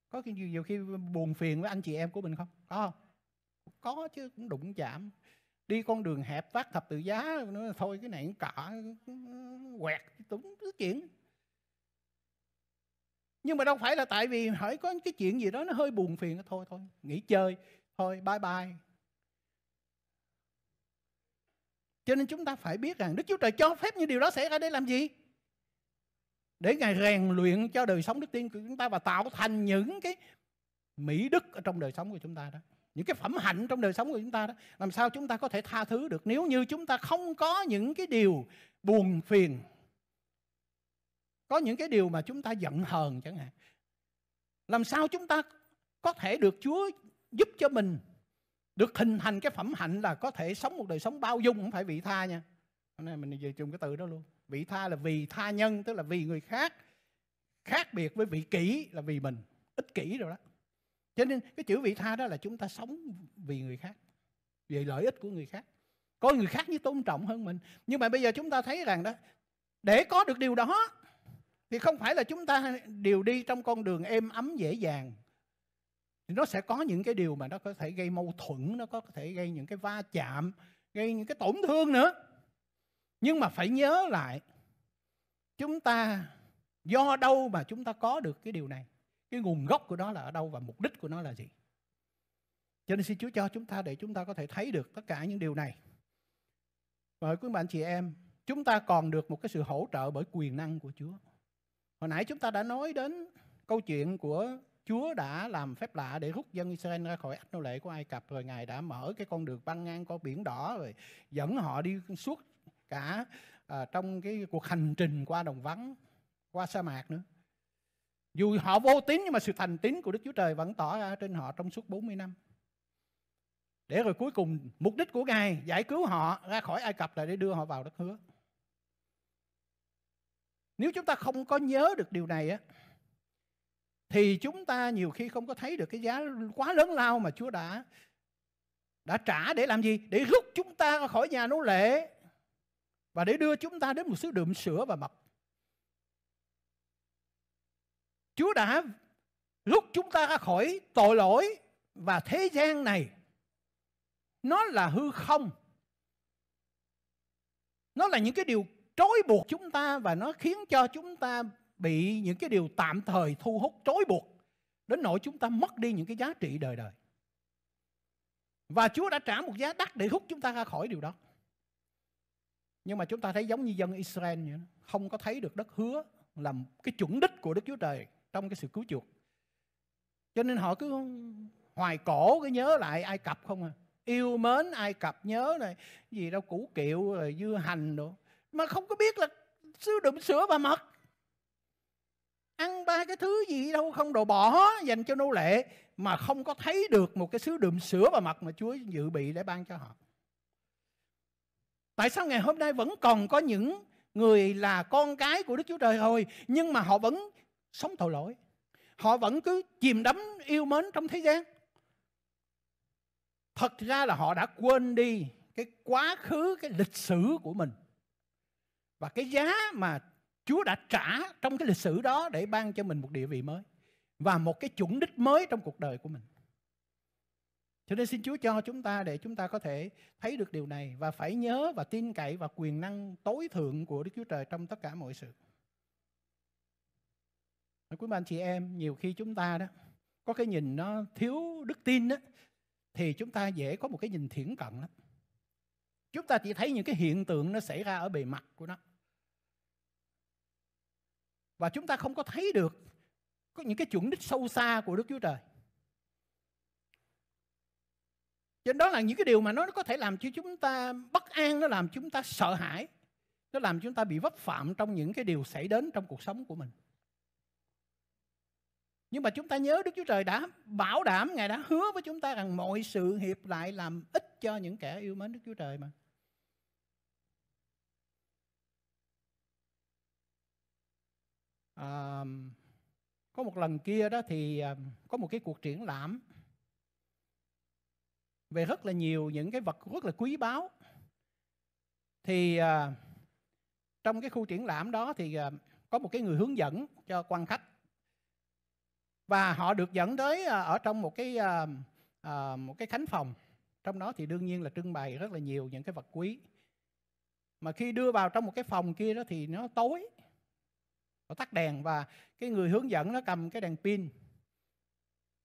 Có khi nhiều, khi buồn phiền với anh chị em của mình không? Có không? Có chứ cũng đụng chạm. Đi con đường hẹp vác thập tự giá thôi cái này cũng cỏ quẹt túng cứ chuyện. Nhưng mà đâu phải là tại vì hỏi có cái chuyện gì đó nó hơi buồn phiền thôi thôi, nghỉ chơi, thôi bye bye, Cho nên chúng ta phải biết rằng Đức Chúa Trời cho phép như điều đó xảy ra để làm gì? Để Ngài rèn luyện cho đời sống đức tin của chúng ta và tạo thành những cái mỹ đức ở trong đời sống của chúng ta đó. Những cái phẩm hạnh trong đời sống của chúng ta đó. Làm sao chúng ta có thể tha thứ được nếu như chúng ta không có những cái điều buồn phiền. Có những cái điều mà chúng ta giận hờn chẳng hạn. Làm sao chúng ta có thể được Chúa giúp cho mình được hình thành cái phẩm hạnh là có thể sống một đời sống bao dung không phải vị tha nha hôm nay mình về dùng cái từ đó luôn vị tha là vì tha nhân tức là vì người khác khác biệt với vị kỷ là vì mình ích kỷ rồi đó cho nên cái chữ vị tha đó là chúng ta sống vì người khác vì lợi ích của người khác coi người khác như tôn trọng hơn mình nhưng mà bây giờ chúng ta thấy rằng đó để có được điều đó thì không phải là chúng ta đều đi trong con đường êm ấm dễ dàng thì nó sẽ có những cái điều mà nó có thể gây mâu thuẫn nó có thể gây những cái va chạm gây những cái tổn thương nữa nhưng mà phải nhớ lại chúng ta do đâu mà chúng ta có được cái điều này cái nguồn gốc của nó là ở đâu và mục đích của nó là gì cho nên xin Chúa cho chúng ta để chúng ta có thể thấy được tất cả những điều này. Bởi quý bạn chị em, chúng ta còn được một cái sự hỗ trợ bởi quyền năng của Chúa. Hồi nãy chúng ta đã nói đến câu chuyện của Chúa đã làm phép lạ để rút dân Israel ra khỏi ách nô lệ của Ai Cập rồi Ngài đã mở cái con đường băng ngang qua biển đỏ rồi dẫn họ đi suốt cả à, trong cái cuộc hành trình qua đồng vắng, qua sa mạc nữa. Dù họ vô tín nhưng mà sự thành tín của Đức Chúa Trời vẫn tỏ ra trên họ trong suốt 40 năm. Để rồi cuối cùng mục đích của Ngài giải cứu họ ra khỏi Ai Cập là để đưa họ vào đất hứa. Nếu chúng ta không có nhớ được điều này á thì chúng ta nhiều khi không có thấy được cái giá quá lớn lao mà Chúa đã đã trả để làm gì? Để rút chúng ta khỏi nhà nô lệ và để đưa chúng ta đến một xứ đượm sữa và mật. Chúa đã rút chúng ta ra khỏi tội lỗi và thế gian này. Nó là hư không. Nó là những cái điều trói buộc chúng ta và nó khiến cho chúng ta bị những cái điều tạm thời thu hút trói buộc đến nỗi chúng ta mất đi những cái giá trị đời đời và Chúa đã trả một giá đắt để hút chúng ta ra khỏi điều đó nhưng mà chúng ta thấy giống như dân Israel vậy không có thấy được đất hứa làm cái chuẩn đích của Đức Chúa Trời trong cái sự cứu chuộc cho nên họ cứ hoài cổ cái nhớ lại Ai Cập không à yêu mến Ai Cập nhớ này gì đâu củ kiệu rồi dưa hành đồ mà không có biết là sứ đụng sữa và mật ăn ba cái thứ gì đâu không đồ bỏ dành cho nô lệ mà không có thấy được một cái sứ đượm sữa và mặt mà Chúa dự bị để ban cho họ. Tại sao ngày hôm nay vẫn còn có những người là con cái của Đức Chúa Trời thôi nhưng mà họ vẫn sống tội lỗi. Họ vẫn cứ chìm đắm yêu mến trong thế gian. Thật ra là họ đã quên đi cái quá khứ, cái lịch sử của mình. Và cái giá mà Chúa đã trả trong cái lịch sử đó để ban cho mình một địa vị mới và một cái chuẩn đích mới trong cuộc đời của mình. Cho nên xin Chúa cho chúng ta để chúng ta có thể thấy được điều này và phải nhớ và tin cậy vào quyền năng tối thượng của Đức Chúa Trời trong tất cả mọi sự. Quý bạn chị em, nhiều khi chúng ta đó có cái nhìn nó thiếu đức tin đó, thì chúng ta dễ có một cái nhìn thiển cận lắm. Chúng ta chỉ thấy những cái hiện tượng nó xảy ra ở bề mặt của nó và chúng ta không có thấy được có những cái chuẩn đích sâu xa của Đức Chúa Trời. Cho nên đó là những cái điều mà nó có thể làm cho chúng ta bất an, nó làm chúng ta sợ hãi, nó làm chúng ta bị vấp phạm trong những cái điều xảy đến trong cuộc sống của mình. Nhưng mà chúng ta nhớ Đức Chúa Trời đã bảo đảm, Ngài đã hứa với chúng ta rằng mọi sự hiệp lại làm ích cho những kẻ yêu mến Đức Chúa Trời mà. à, có một lần kia đó thì có một cái cuộc triển lãm về rất là nhiều những cái vật rất là quý báu thì à, trong cái khu triển lãm đó thì à, có một cái người hướng dẫn cho quan khách và họ được dẫn tới à, ở trong một cái à, à, một cái khánh phòng trong đó thì đương nhiên là trưng bày rất là nhiều những cái vật quý mà khi đưa vào trong một cái phòng kia đó thì nó tối họ tắt đèn và cái người hướng dẫn nó cầm cái đèn pin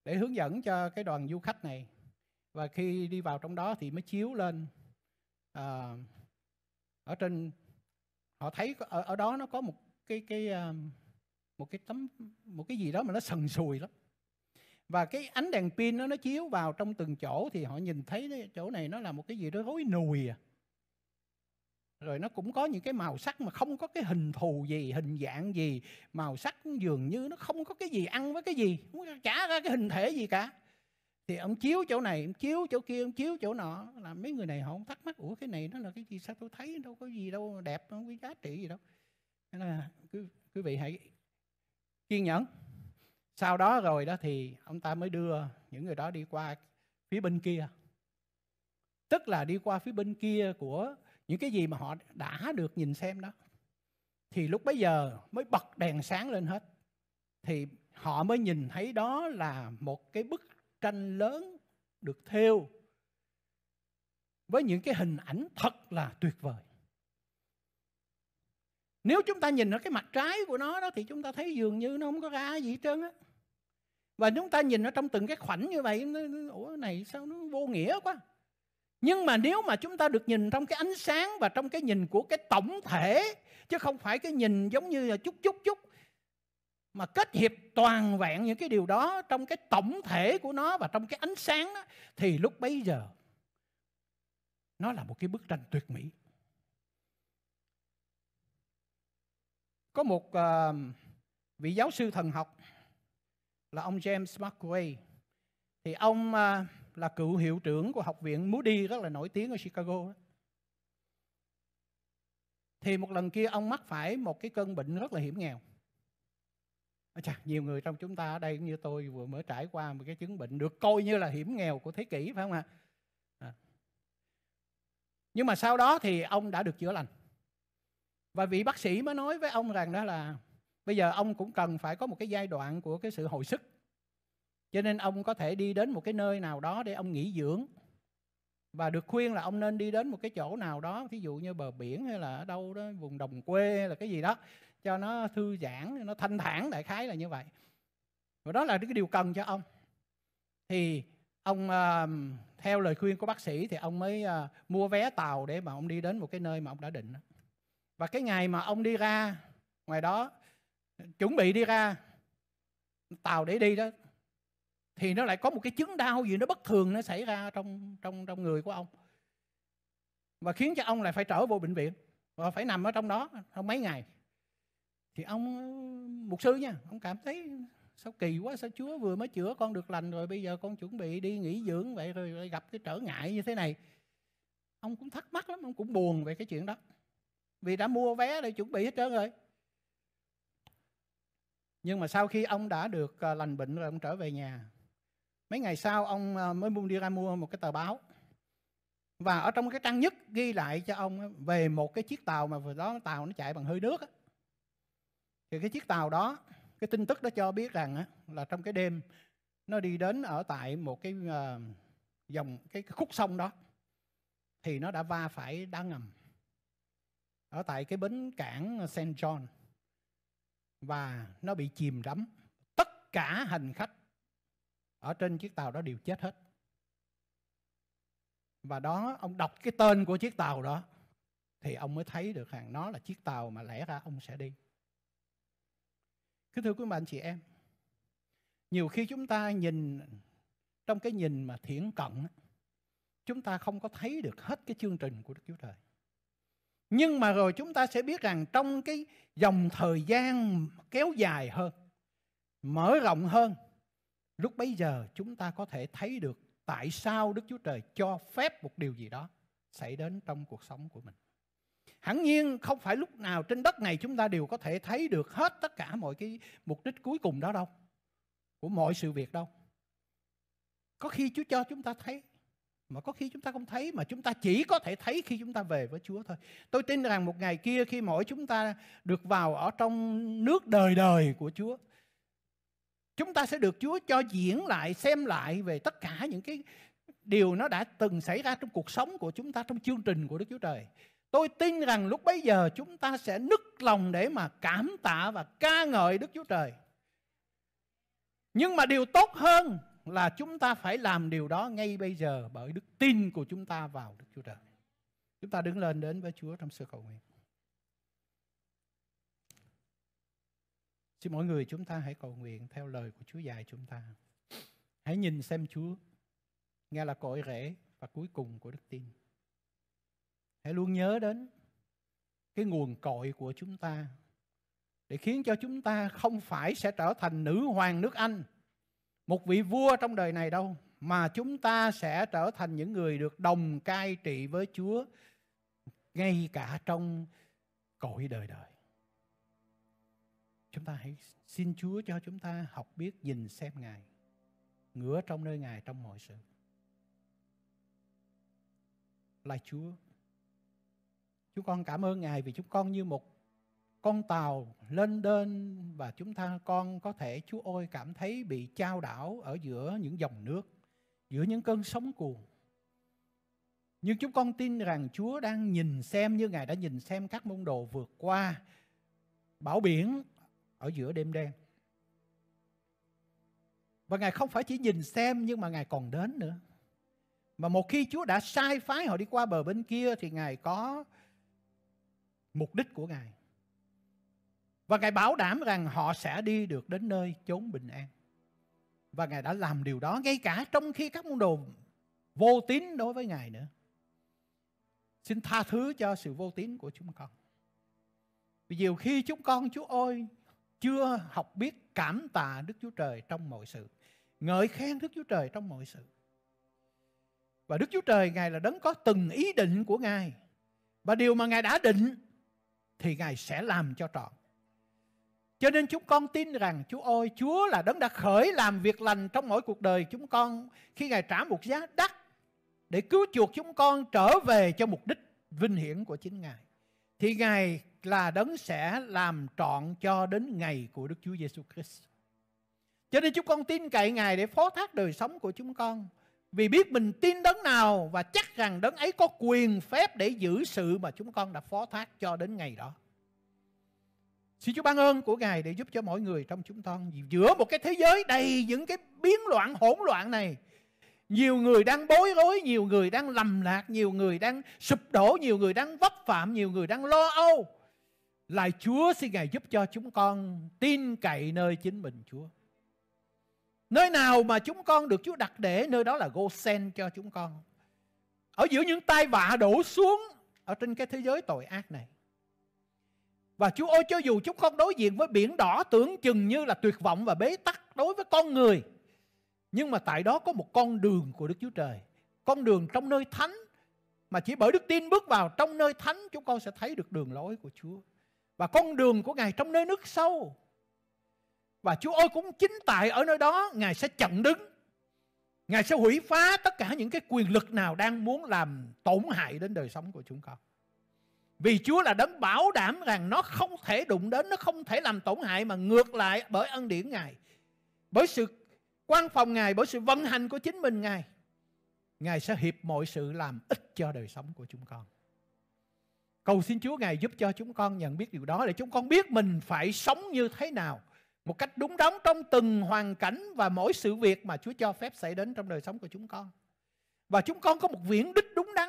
để hướng dẫn cho cái đoàn du khách này và khi đi vào trong đó thì mới chiếu lên à, ở trên họ thấy ở, ở đó nó có một cái cái à, một cái tấm một cái gì đó mà nó sần sùi lắm và cái ánh đèn pin nó nó chiếu vào trong từng chỗ thì họ nhìn thấy chỗ này nó là một cái gì đó gối nùi à rồi nó cũng có những cái màu sắc mà không có cái hình thù gì hình dạng gì màu sắc dường như nó không có cái gì ăn với cái gì chả ra cái hình thể gì cả thì ông chiếu chỗ này ông chiếu chỗ kia ông chiếu chỗ nọ là mấy người này họ không thắc mắc ủa cái này nó là cái gì sao tôi thấy đâu có gì đâu đẹp không có giá trị gì đâu nên là quý, quý vị hãy kiên nhẫn sau đó rồi đó thì ông ta mới đưa những người đó đi qua phía bên kia tức là đi qua phía bên kia của những cái gì mà họ đã được nhìn xem đó thì lúc bấy giờ mới bật đèn sáng lên hết thì họ mới nhìn thấy đó là một cái bức tranh lớn được thêu với những cái hình ảnh thật là tuyệt vời nếu chúng ta nhìn ở cái mặt trái của nó đó thì chúng ta thấy dường như nó không có ra gì hết trơn á và chúng ta nhìn ở trong từng cái khoảnh như vậy ủa này sao nó vô nghĩa quá nhưng mà nếu mà chúng ta được nhìn trong cái ánh sáng và trong cái nhìn của cái tổng thể chứ không phải cái nhìn giống như là chút chút chút mà kết hiệp toàn vẹn những cái điều đó trong cái tổng thể của nó và trong cái ánh sáng đó thì lúc bấy giờ nó là một cái bức tranh tuyệt mỹ. Có một uh, vị giáo sư thần học là ông James McQuay thì ông uh, là cựu hiệu trưởng của học viện Moody rất là nổi tiếng ở Chicago. Thì một lần kia ông mắc phải một cái cơn bệnh rất là hiểm nghèo. Chà, nhiều người trong chúng ta ở đây như tôi vừa mới trải qua một cái chứng bệnh được coi như là hiểm nghèo của thế kỷ phải không ạ? À. Nhưng mà sau đó thì ông đã được chữa lành. Và vị bác sĩ mới nói với ông rằng đó là bây giờ ông cũng cần phải có một cái giai đoạn của cái sự hồi sức cho nên ông có thể đi đến một cái nơi nào đó để ông nghỉ dưỡng và được khuyên là ông nên đi đến một cái chỗ nào đó ví dụ như bờ biển hay là ở đâu đó vùng đồng quê hay là cái gì đó cho nó thư giãn nó thanh thản đại khái là như vậy và đó là cái điều cần cho ông thì ông ờ, theo lời khuyên của bác sĩ thì ông mới ờ, mua vé tàu để mà ông đi đến một cái nơi mà ông đã định và cái ngày mà ông đi ra ngoài đó chuẩn bị đi ra tàu để đi đó thì nó lại có một cái chứng đau gì nó bất thường nó xảy ra trong trong trong người của ông và khiến cho ông lại phải trở vô bệnh viện và phải nằm ở trong đó trong mấy ngày thì ông mục sư nha ông cảm thấy sao kỳ quá sao chúa vừa mới chữa con được lành rồi bây giờ con chuẩn bị đi nghỉ dưỡng vậy rồi lại gặp cái trở ngại như thế này ông cũng thắc mắc lắm ông cũng buồn về cái chuyện đó vì đã mua vé để chuẩn bị hết trơn rồi nhưng mà sau khi ông đã được à, lành bệnh rồi ông trở về nhà mấy ngày sau ông ờ, mới mua đi ra mua một cái tờ báo và ở trong cái trang nhất ghi lại cho ông về một cái chiếc tàu mà vừa đó tàu nó chạy bằng hơi nước thì cái chiếc tàu đó cái tin tức đó cho biết rằng là trong cái đêm nó đi đến ở tại một cái ờ, dòng cái, cái khúc sông đó thì nó đã va phải đá ngầm ở tại cái bến cảng St John và nó bị chìm đắm tất cả hành khách ở trên chiếc tàu đó đều chết hết và đó ông đọc cái tên của chiếc tàu đó thì ông mới thấy được rằng nó là chiếc tàu mà lẽ ra ông sẽ đi kính thưa quý bạn chị em nhiều khi chúng ta nhìn trong cái nhìn mà thiển cận chúng ta không có thấy được hết cái chương trình của đức chúa trời nhưng mà rồi chúng ta sẽ biết rằng trong cái dòng thời gian kéo dài hơn mở rộng hơn Lúc bấy giờ chúng ta có thể thấy được tại sao Đức Chúa Trời cho phép một điều gì đó xảy đến trong cuộc sống của mình. Hẳn nhiên không phải lúc nào trên đất này chúng ta đều có thể thấy được hết tất cả mọi cái mục đích cuối cùng đó đâu. Của mọi sự việc đâu. Có khi Chúa cho chúng ta thấy mà có khi chúng ta không thấy mà chúng ta chỉ có thể thấy khi chúng ta về với Chúa thôi. Tôi tin rằng một ngày kia khi mỗi chúng ta được vào ở trong nước đời đời của Chúa Chúng ta sẽ được Chúa cho diễn lại, xem lại về tất cả những cái điều nó đã từng xảy ra trong cuộc sống của chúng ta, trong chương trình của Đức Chúa Trời. Tôi tin rằng lúc bấy giờ chúng ta sẽ nức lòng để mà cảm tạ và ca ngợi Đức Chúa Trời. Nhưng mà điều tốt hơn là chúng ta phải làm điều đó ngay bây giờ bởi đức tin của chúng ta vào Đức Chúa Trời. Chúng ta đứng lên đến với Chúa trong sự cầu nguyện. Xin mỗi người chúng ta hãy cầu nguyện theo lời của Chúa dạy chúng ta. Hãy nhìn xem Chúa, nghe là cội rễ và cuối cùng của đức tin. Hãy luôn nhớ đến cái nguồn cội của chúng ta để khiến cho chúng ta không phải sẽ trở thành nữ hoàng nước Anh, một vị vua trong đời này đâu, mà chúng ta sẽ trở thành những người được đồng cai trị với Chúa ngay cả trong cội đời đời. Chúng ta hãy xin Chúa cho chúng ta học biết nhìn xem Ngài, ngửa trong nơi Ngài trong mọi sự. Lạy Chúa, chúng con cảm ơn Ngài vì chúng con như một con tàu lên đên và chúng ta con có thể Chúa ôi cảm thấy bị trao đảo ở giữa những dòng nước, giữa những cơn sóng cuồng. Nhưng chúng con tin rằng Chúa đang nhìn xem như Ngài đã nhìn xem các môn đồ vượt qua bão biển ở giữa đêm đen. Và Ngài không phải chỉ nhìn xem nhưng mà Ngài còn đến nữa. Mà một khi Chúa đã sai phái họ đi qua bờ bên kia thì Ngài có mục đích của Ngài. Và Ngài bảo đảm rằng họ sẽ đi được đến nơi chốn bình an. Và Ngài đã làm điều đó ngay cả trong khi các môn đồ vô tín đối với Ngài nữa. Xin tha thứ cho sự vô tín của chúng con. Vì nhiều khi chúng con, Chúa ơi, chưa học biết cảm tạ Đức Chúa Trời trong mọi sự, ngợi khen Đức Chúa Trời trong mọi sự. Và Đức Chúa Trời Ngài là đấng có từng ý định của Ngài. Và điều mà Ngài đã định thì Ngài sẽ làm cho trọn. Cho nên chúng con tin rằng Chúa ơi, Chúa là đấng đã khởi làm việc lành trong mỗi cuộc đời chúng con khi Ngài trả một giá đắt để cứu chuộc chúng con trở về cho mục đích vinh hiển của chính Ngài. Thì Ngài là đấng sẽ làm trọn cho đến ngày của Đức Chúa Giêsu Christ. Cho nên chúng con tin cậy Ngài để phó thác đời sống của chúng con. Vì biết mình tin đấng nào và chắc rằng đấng ấy có quyền phép để giữ sự mà chúng con đã phó thác cho đến ngày đó. Xin Chúa ban ơn của Ngài để giúp cho mọi người trong chúng con giữa một cái thế giới đầy những cái biến loạn hỗn loạn này. Nhiều người đang bối rối, nhiều người đang lầm lạc, nhiều người đang sụp đổ, nhiều người đang vấp phạm, nhiều người đang lo âu. Lạy Chúa xin Ngài giúp cho chúng con tin cậy nơi chính mình Chúa. Nơi nào mà chúng con được Chúa đặt để nơi đó là Gosen cho chúng con. Ở giữa những tai vạ đổ xuống ở trên cái thế giới tội ác này. Và Chúa ơi cho dù chúng con đối diện với biển đỏ tưởng chừng như là tuyệt vọng và bế tắc đối với con người. Nhưng mà tại đó có một con đường của Đức Chúa Trời. Con đường trong nơi thánh mà chỉ bởi đức tin bước vào trong nơi thánh chúng con sẽ thấy được đường lối của Chúa và con đường của Ngài trong nơi nước sâu. Và Chúa ơi cũng chính tại ở nơi đó Ngài sẽ chặn đứng. Ngài sẽ hủy phá tất cả những cái quyền lực nào đang muốn làm tổn hại đến đời sống của chúng con. Vì Chúa là đấng bảo đảm rằng nó không thể đụng đến, nó không thể làm tổn hại mà ngược lại bởi ân điển Ngài. Bởi sự quan phòng Ngài, bởi sự vận hành của chính mình Ngài. Ngài sẽ hiệp mọi sự làm ích cho đời sống của chúng con. Cầu xin Chúa Ngài giúp cho chúng con nhận biết điều đó để chúng con biết mình phải sống như thế nào một cách đúng đắn trong từng hoàn cảnh và mỗi sự việc mà Chúa cho phép xảy đến trong đời sống của chúng con. Và chúng con có một viễn đích đúng đắn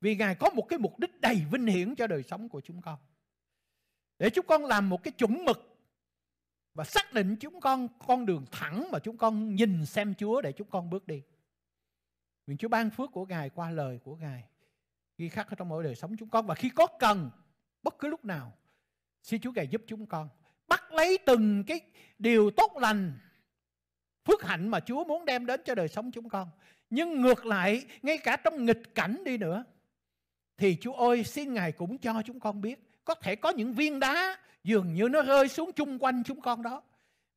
vì Ngài có một cái mục đích đầy vinh hiển cho đời sống của chúng con. Để chúng con làm một cái chuẩn mực và xác định chúng con con đường thẳng mà chúng con nhìn xem Chúa để chúng con bước đi. Nguyện Chúa ban phước của Ngài qua lời của Ngài ghi khắc ở trong mỗi đời sống chúng con và khi có cần bất cứ lúc nào xin Chúa ngài giúp chúng con bắt lấy từng cái điều tốt lành phước hạnh mà Chúa muốn đem đến cho đời sống chúng con nhưng ngược lại ngay cả trong nghịch cảnh đi nữa thì Chúa ơi xin ngài cũng cho chúng con biết có thể có những viên đá dường như nó rơi xuống chung quanh chúng con đó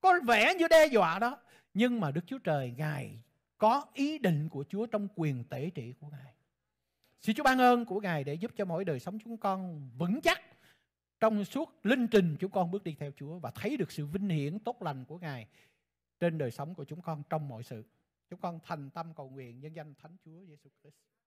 có vẻ như đe dọa đó nhưng mà Đức Chúa Trời ngài có ý định của Chúa trong quyền tể trị của ngài Xin Chúa ban ơn của Ngài để giúp cho mỗi đời sống chúng con vững chắc trong suốt linh trình chúng con bước đi theo Chúa và thấy được sự vinh hiển tốt lành của Ngài trên đời sống của chúng con trong mọi sự. Chúng con thành tâm cầu nguyện nhân danh Thánh Chúa Giêsu Christ.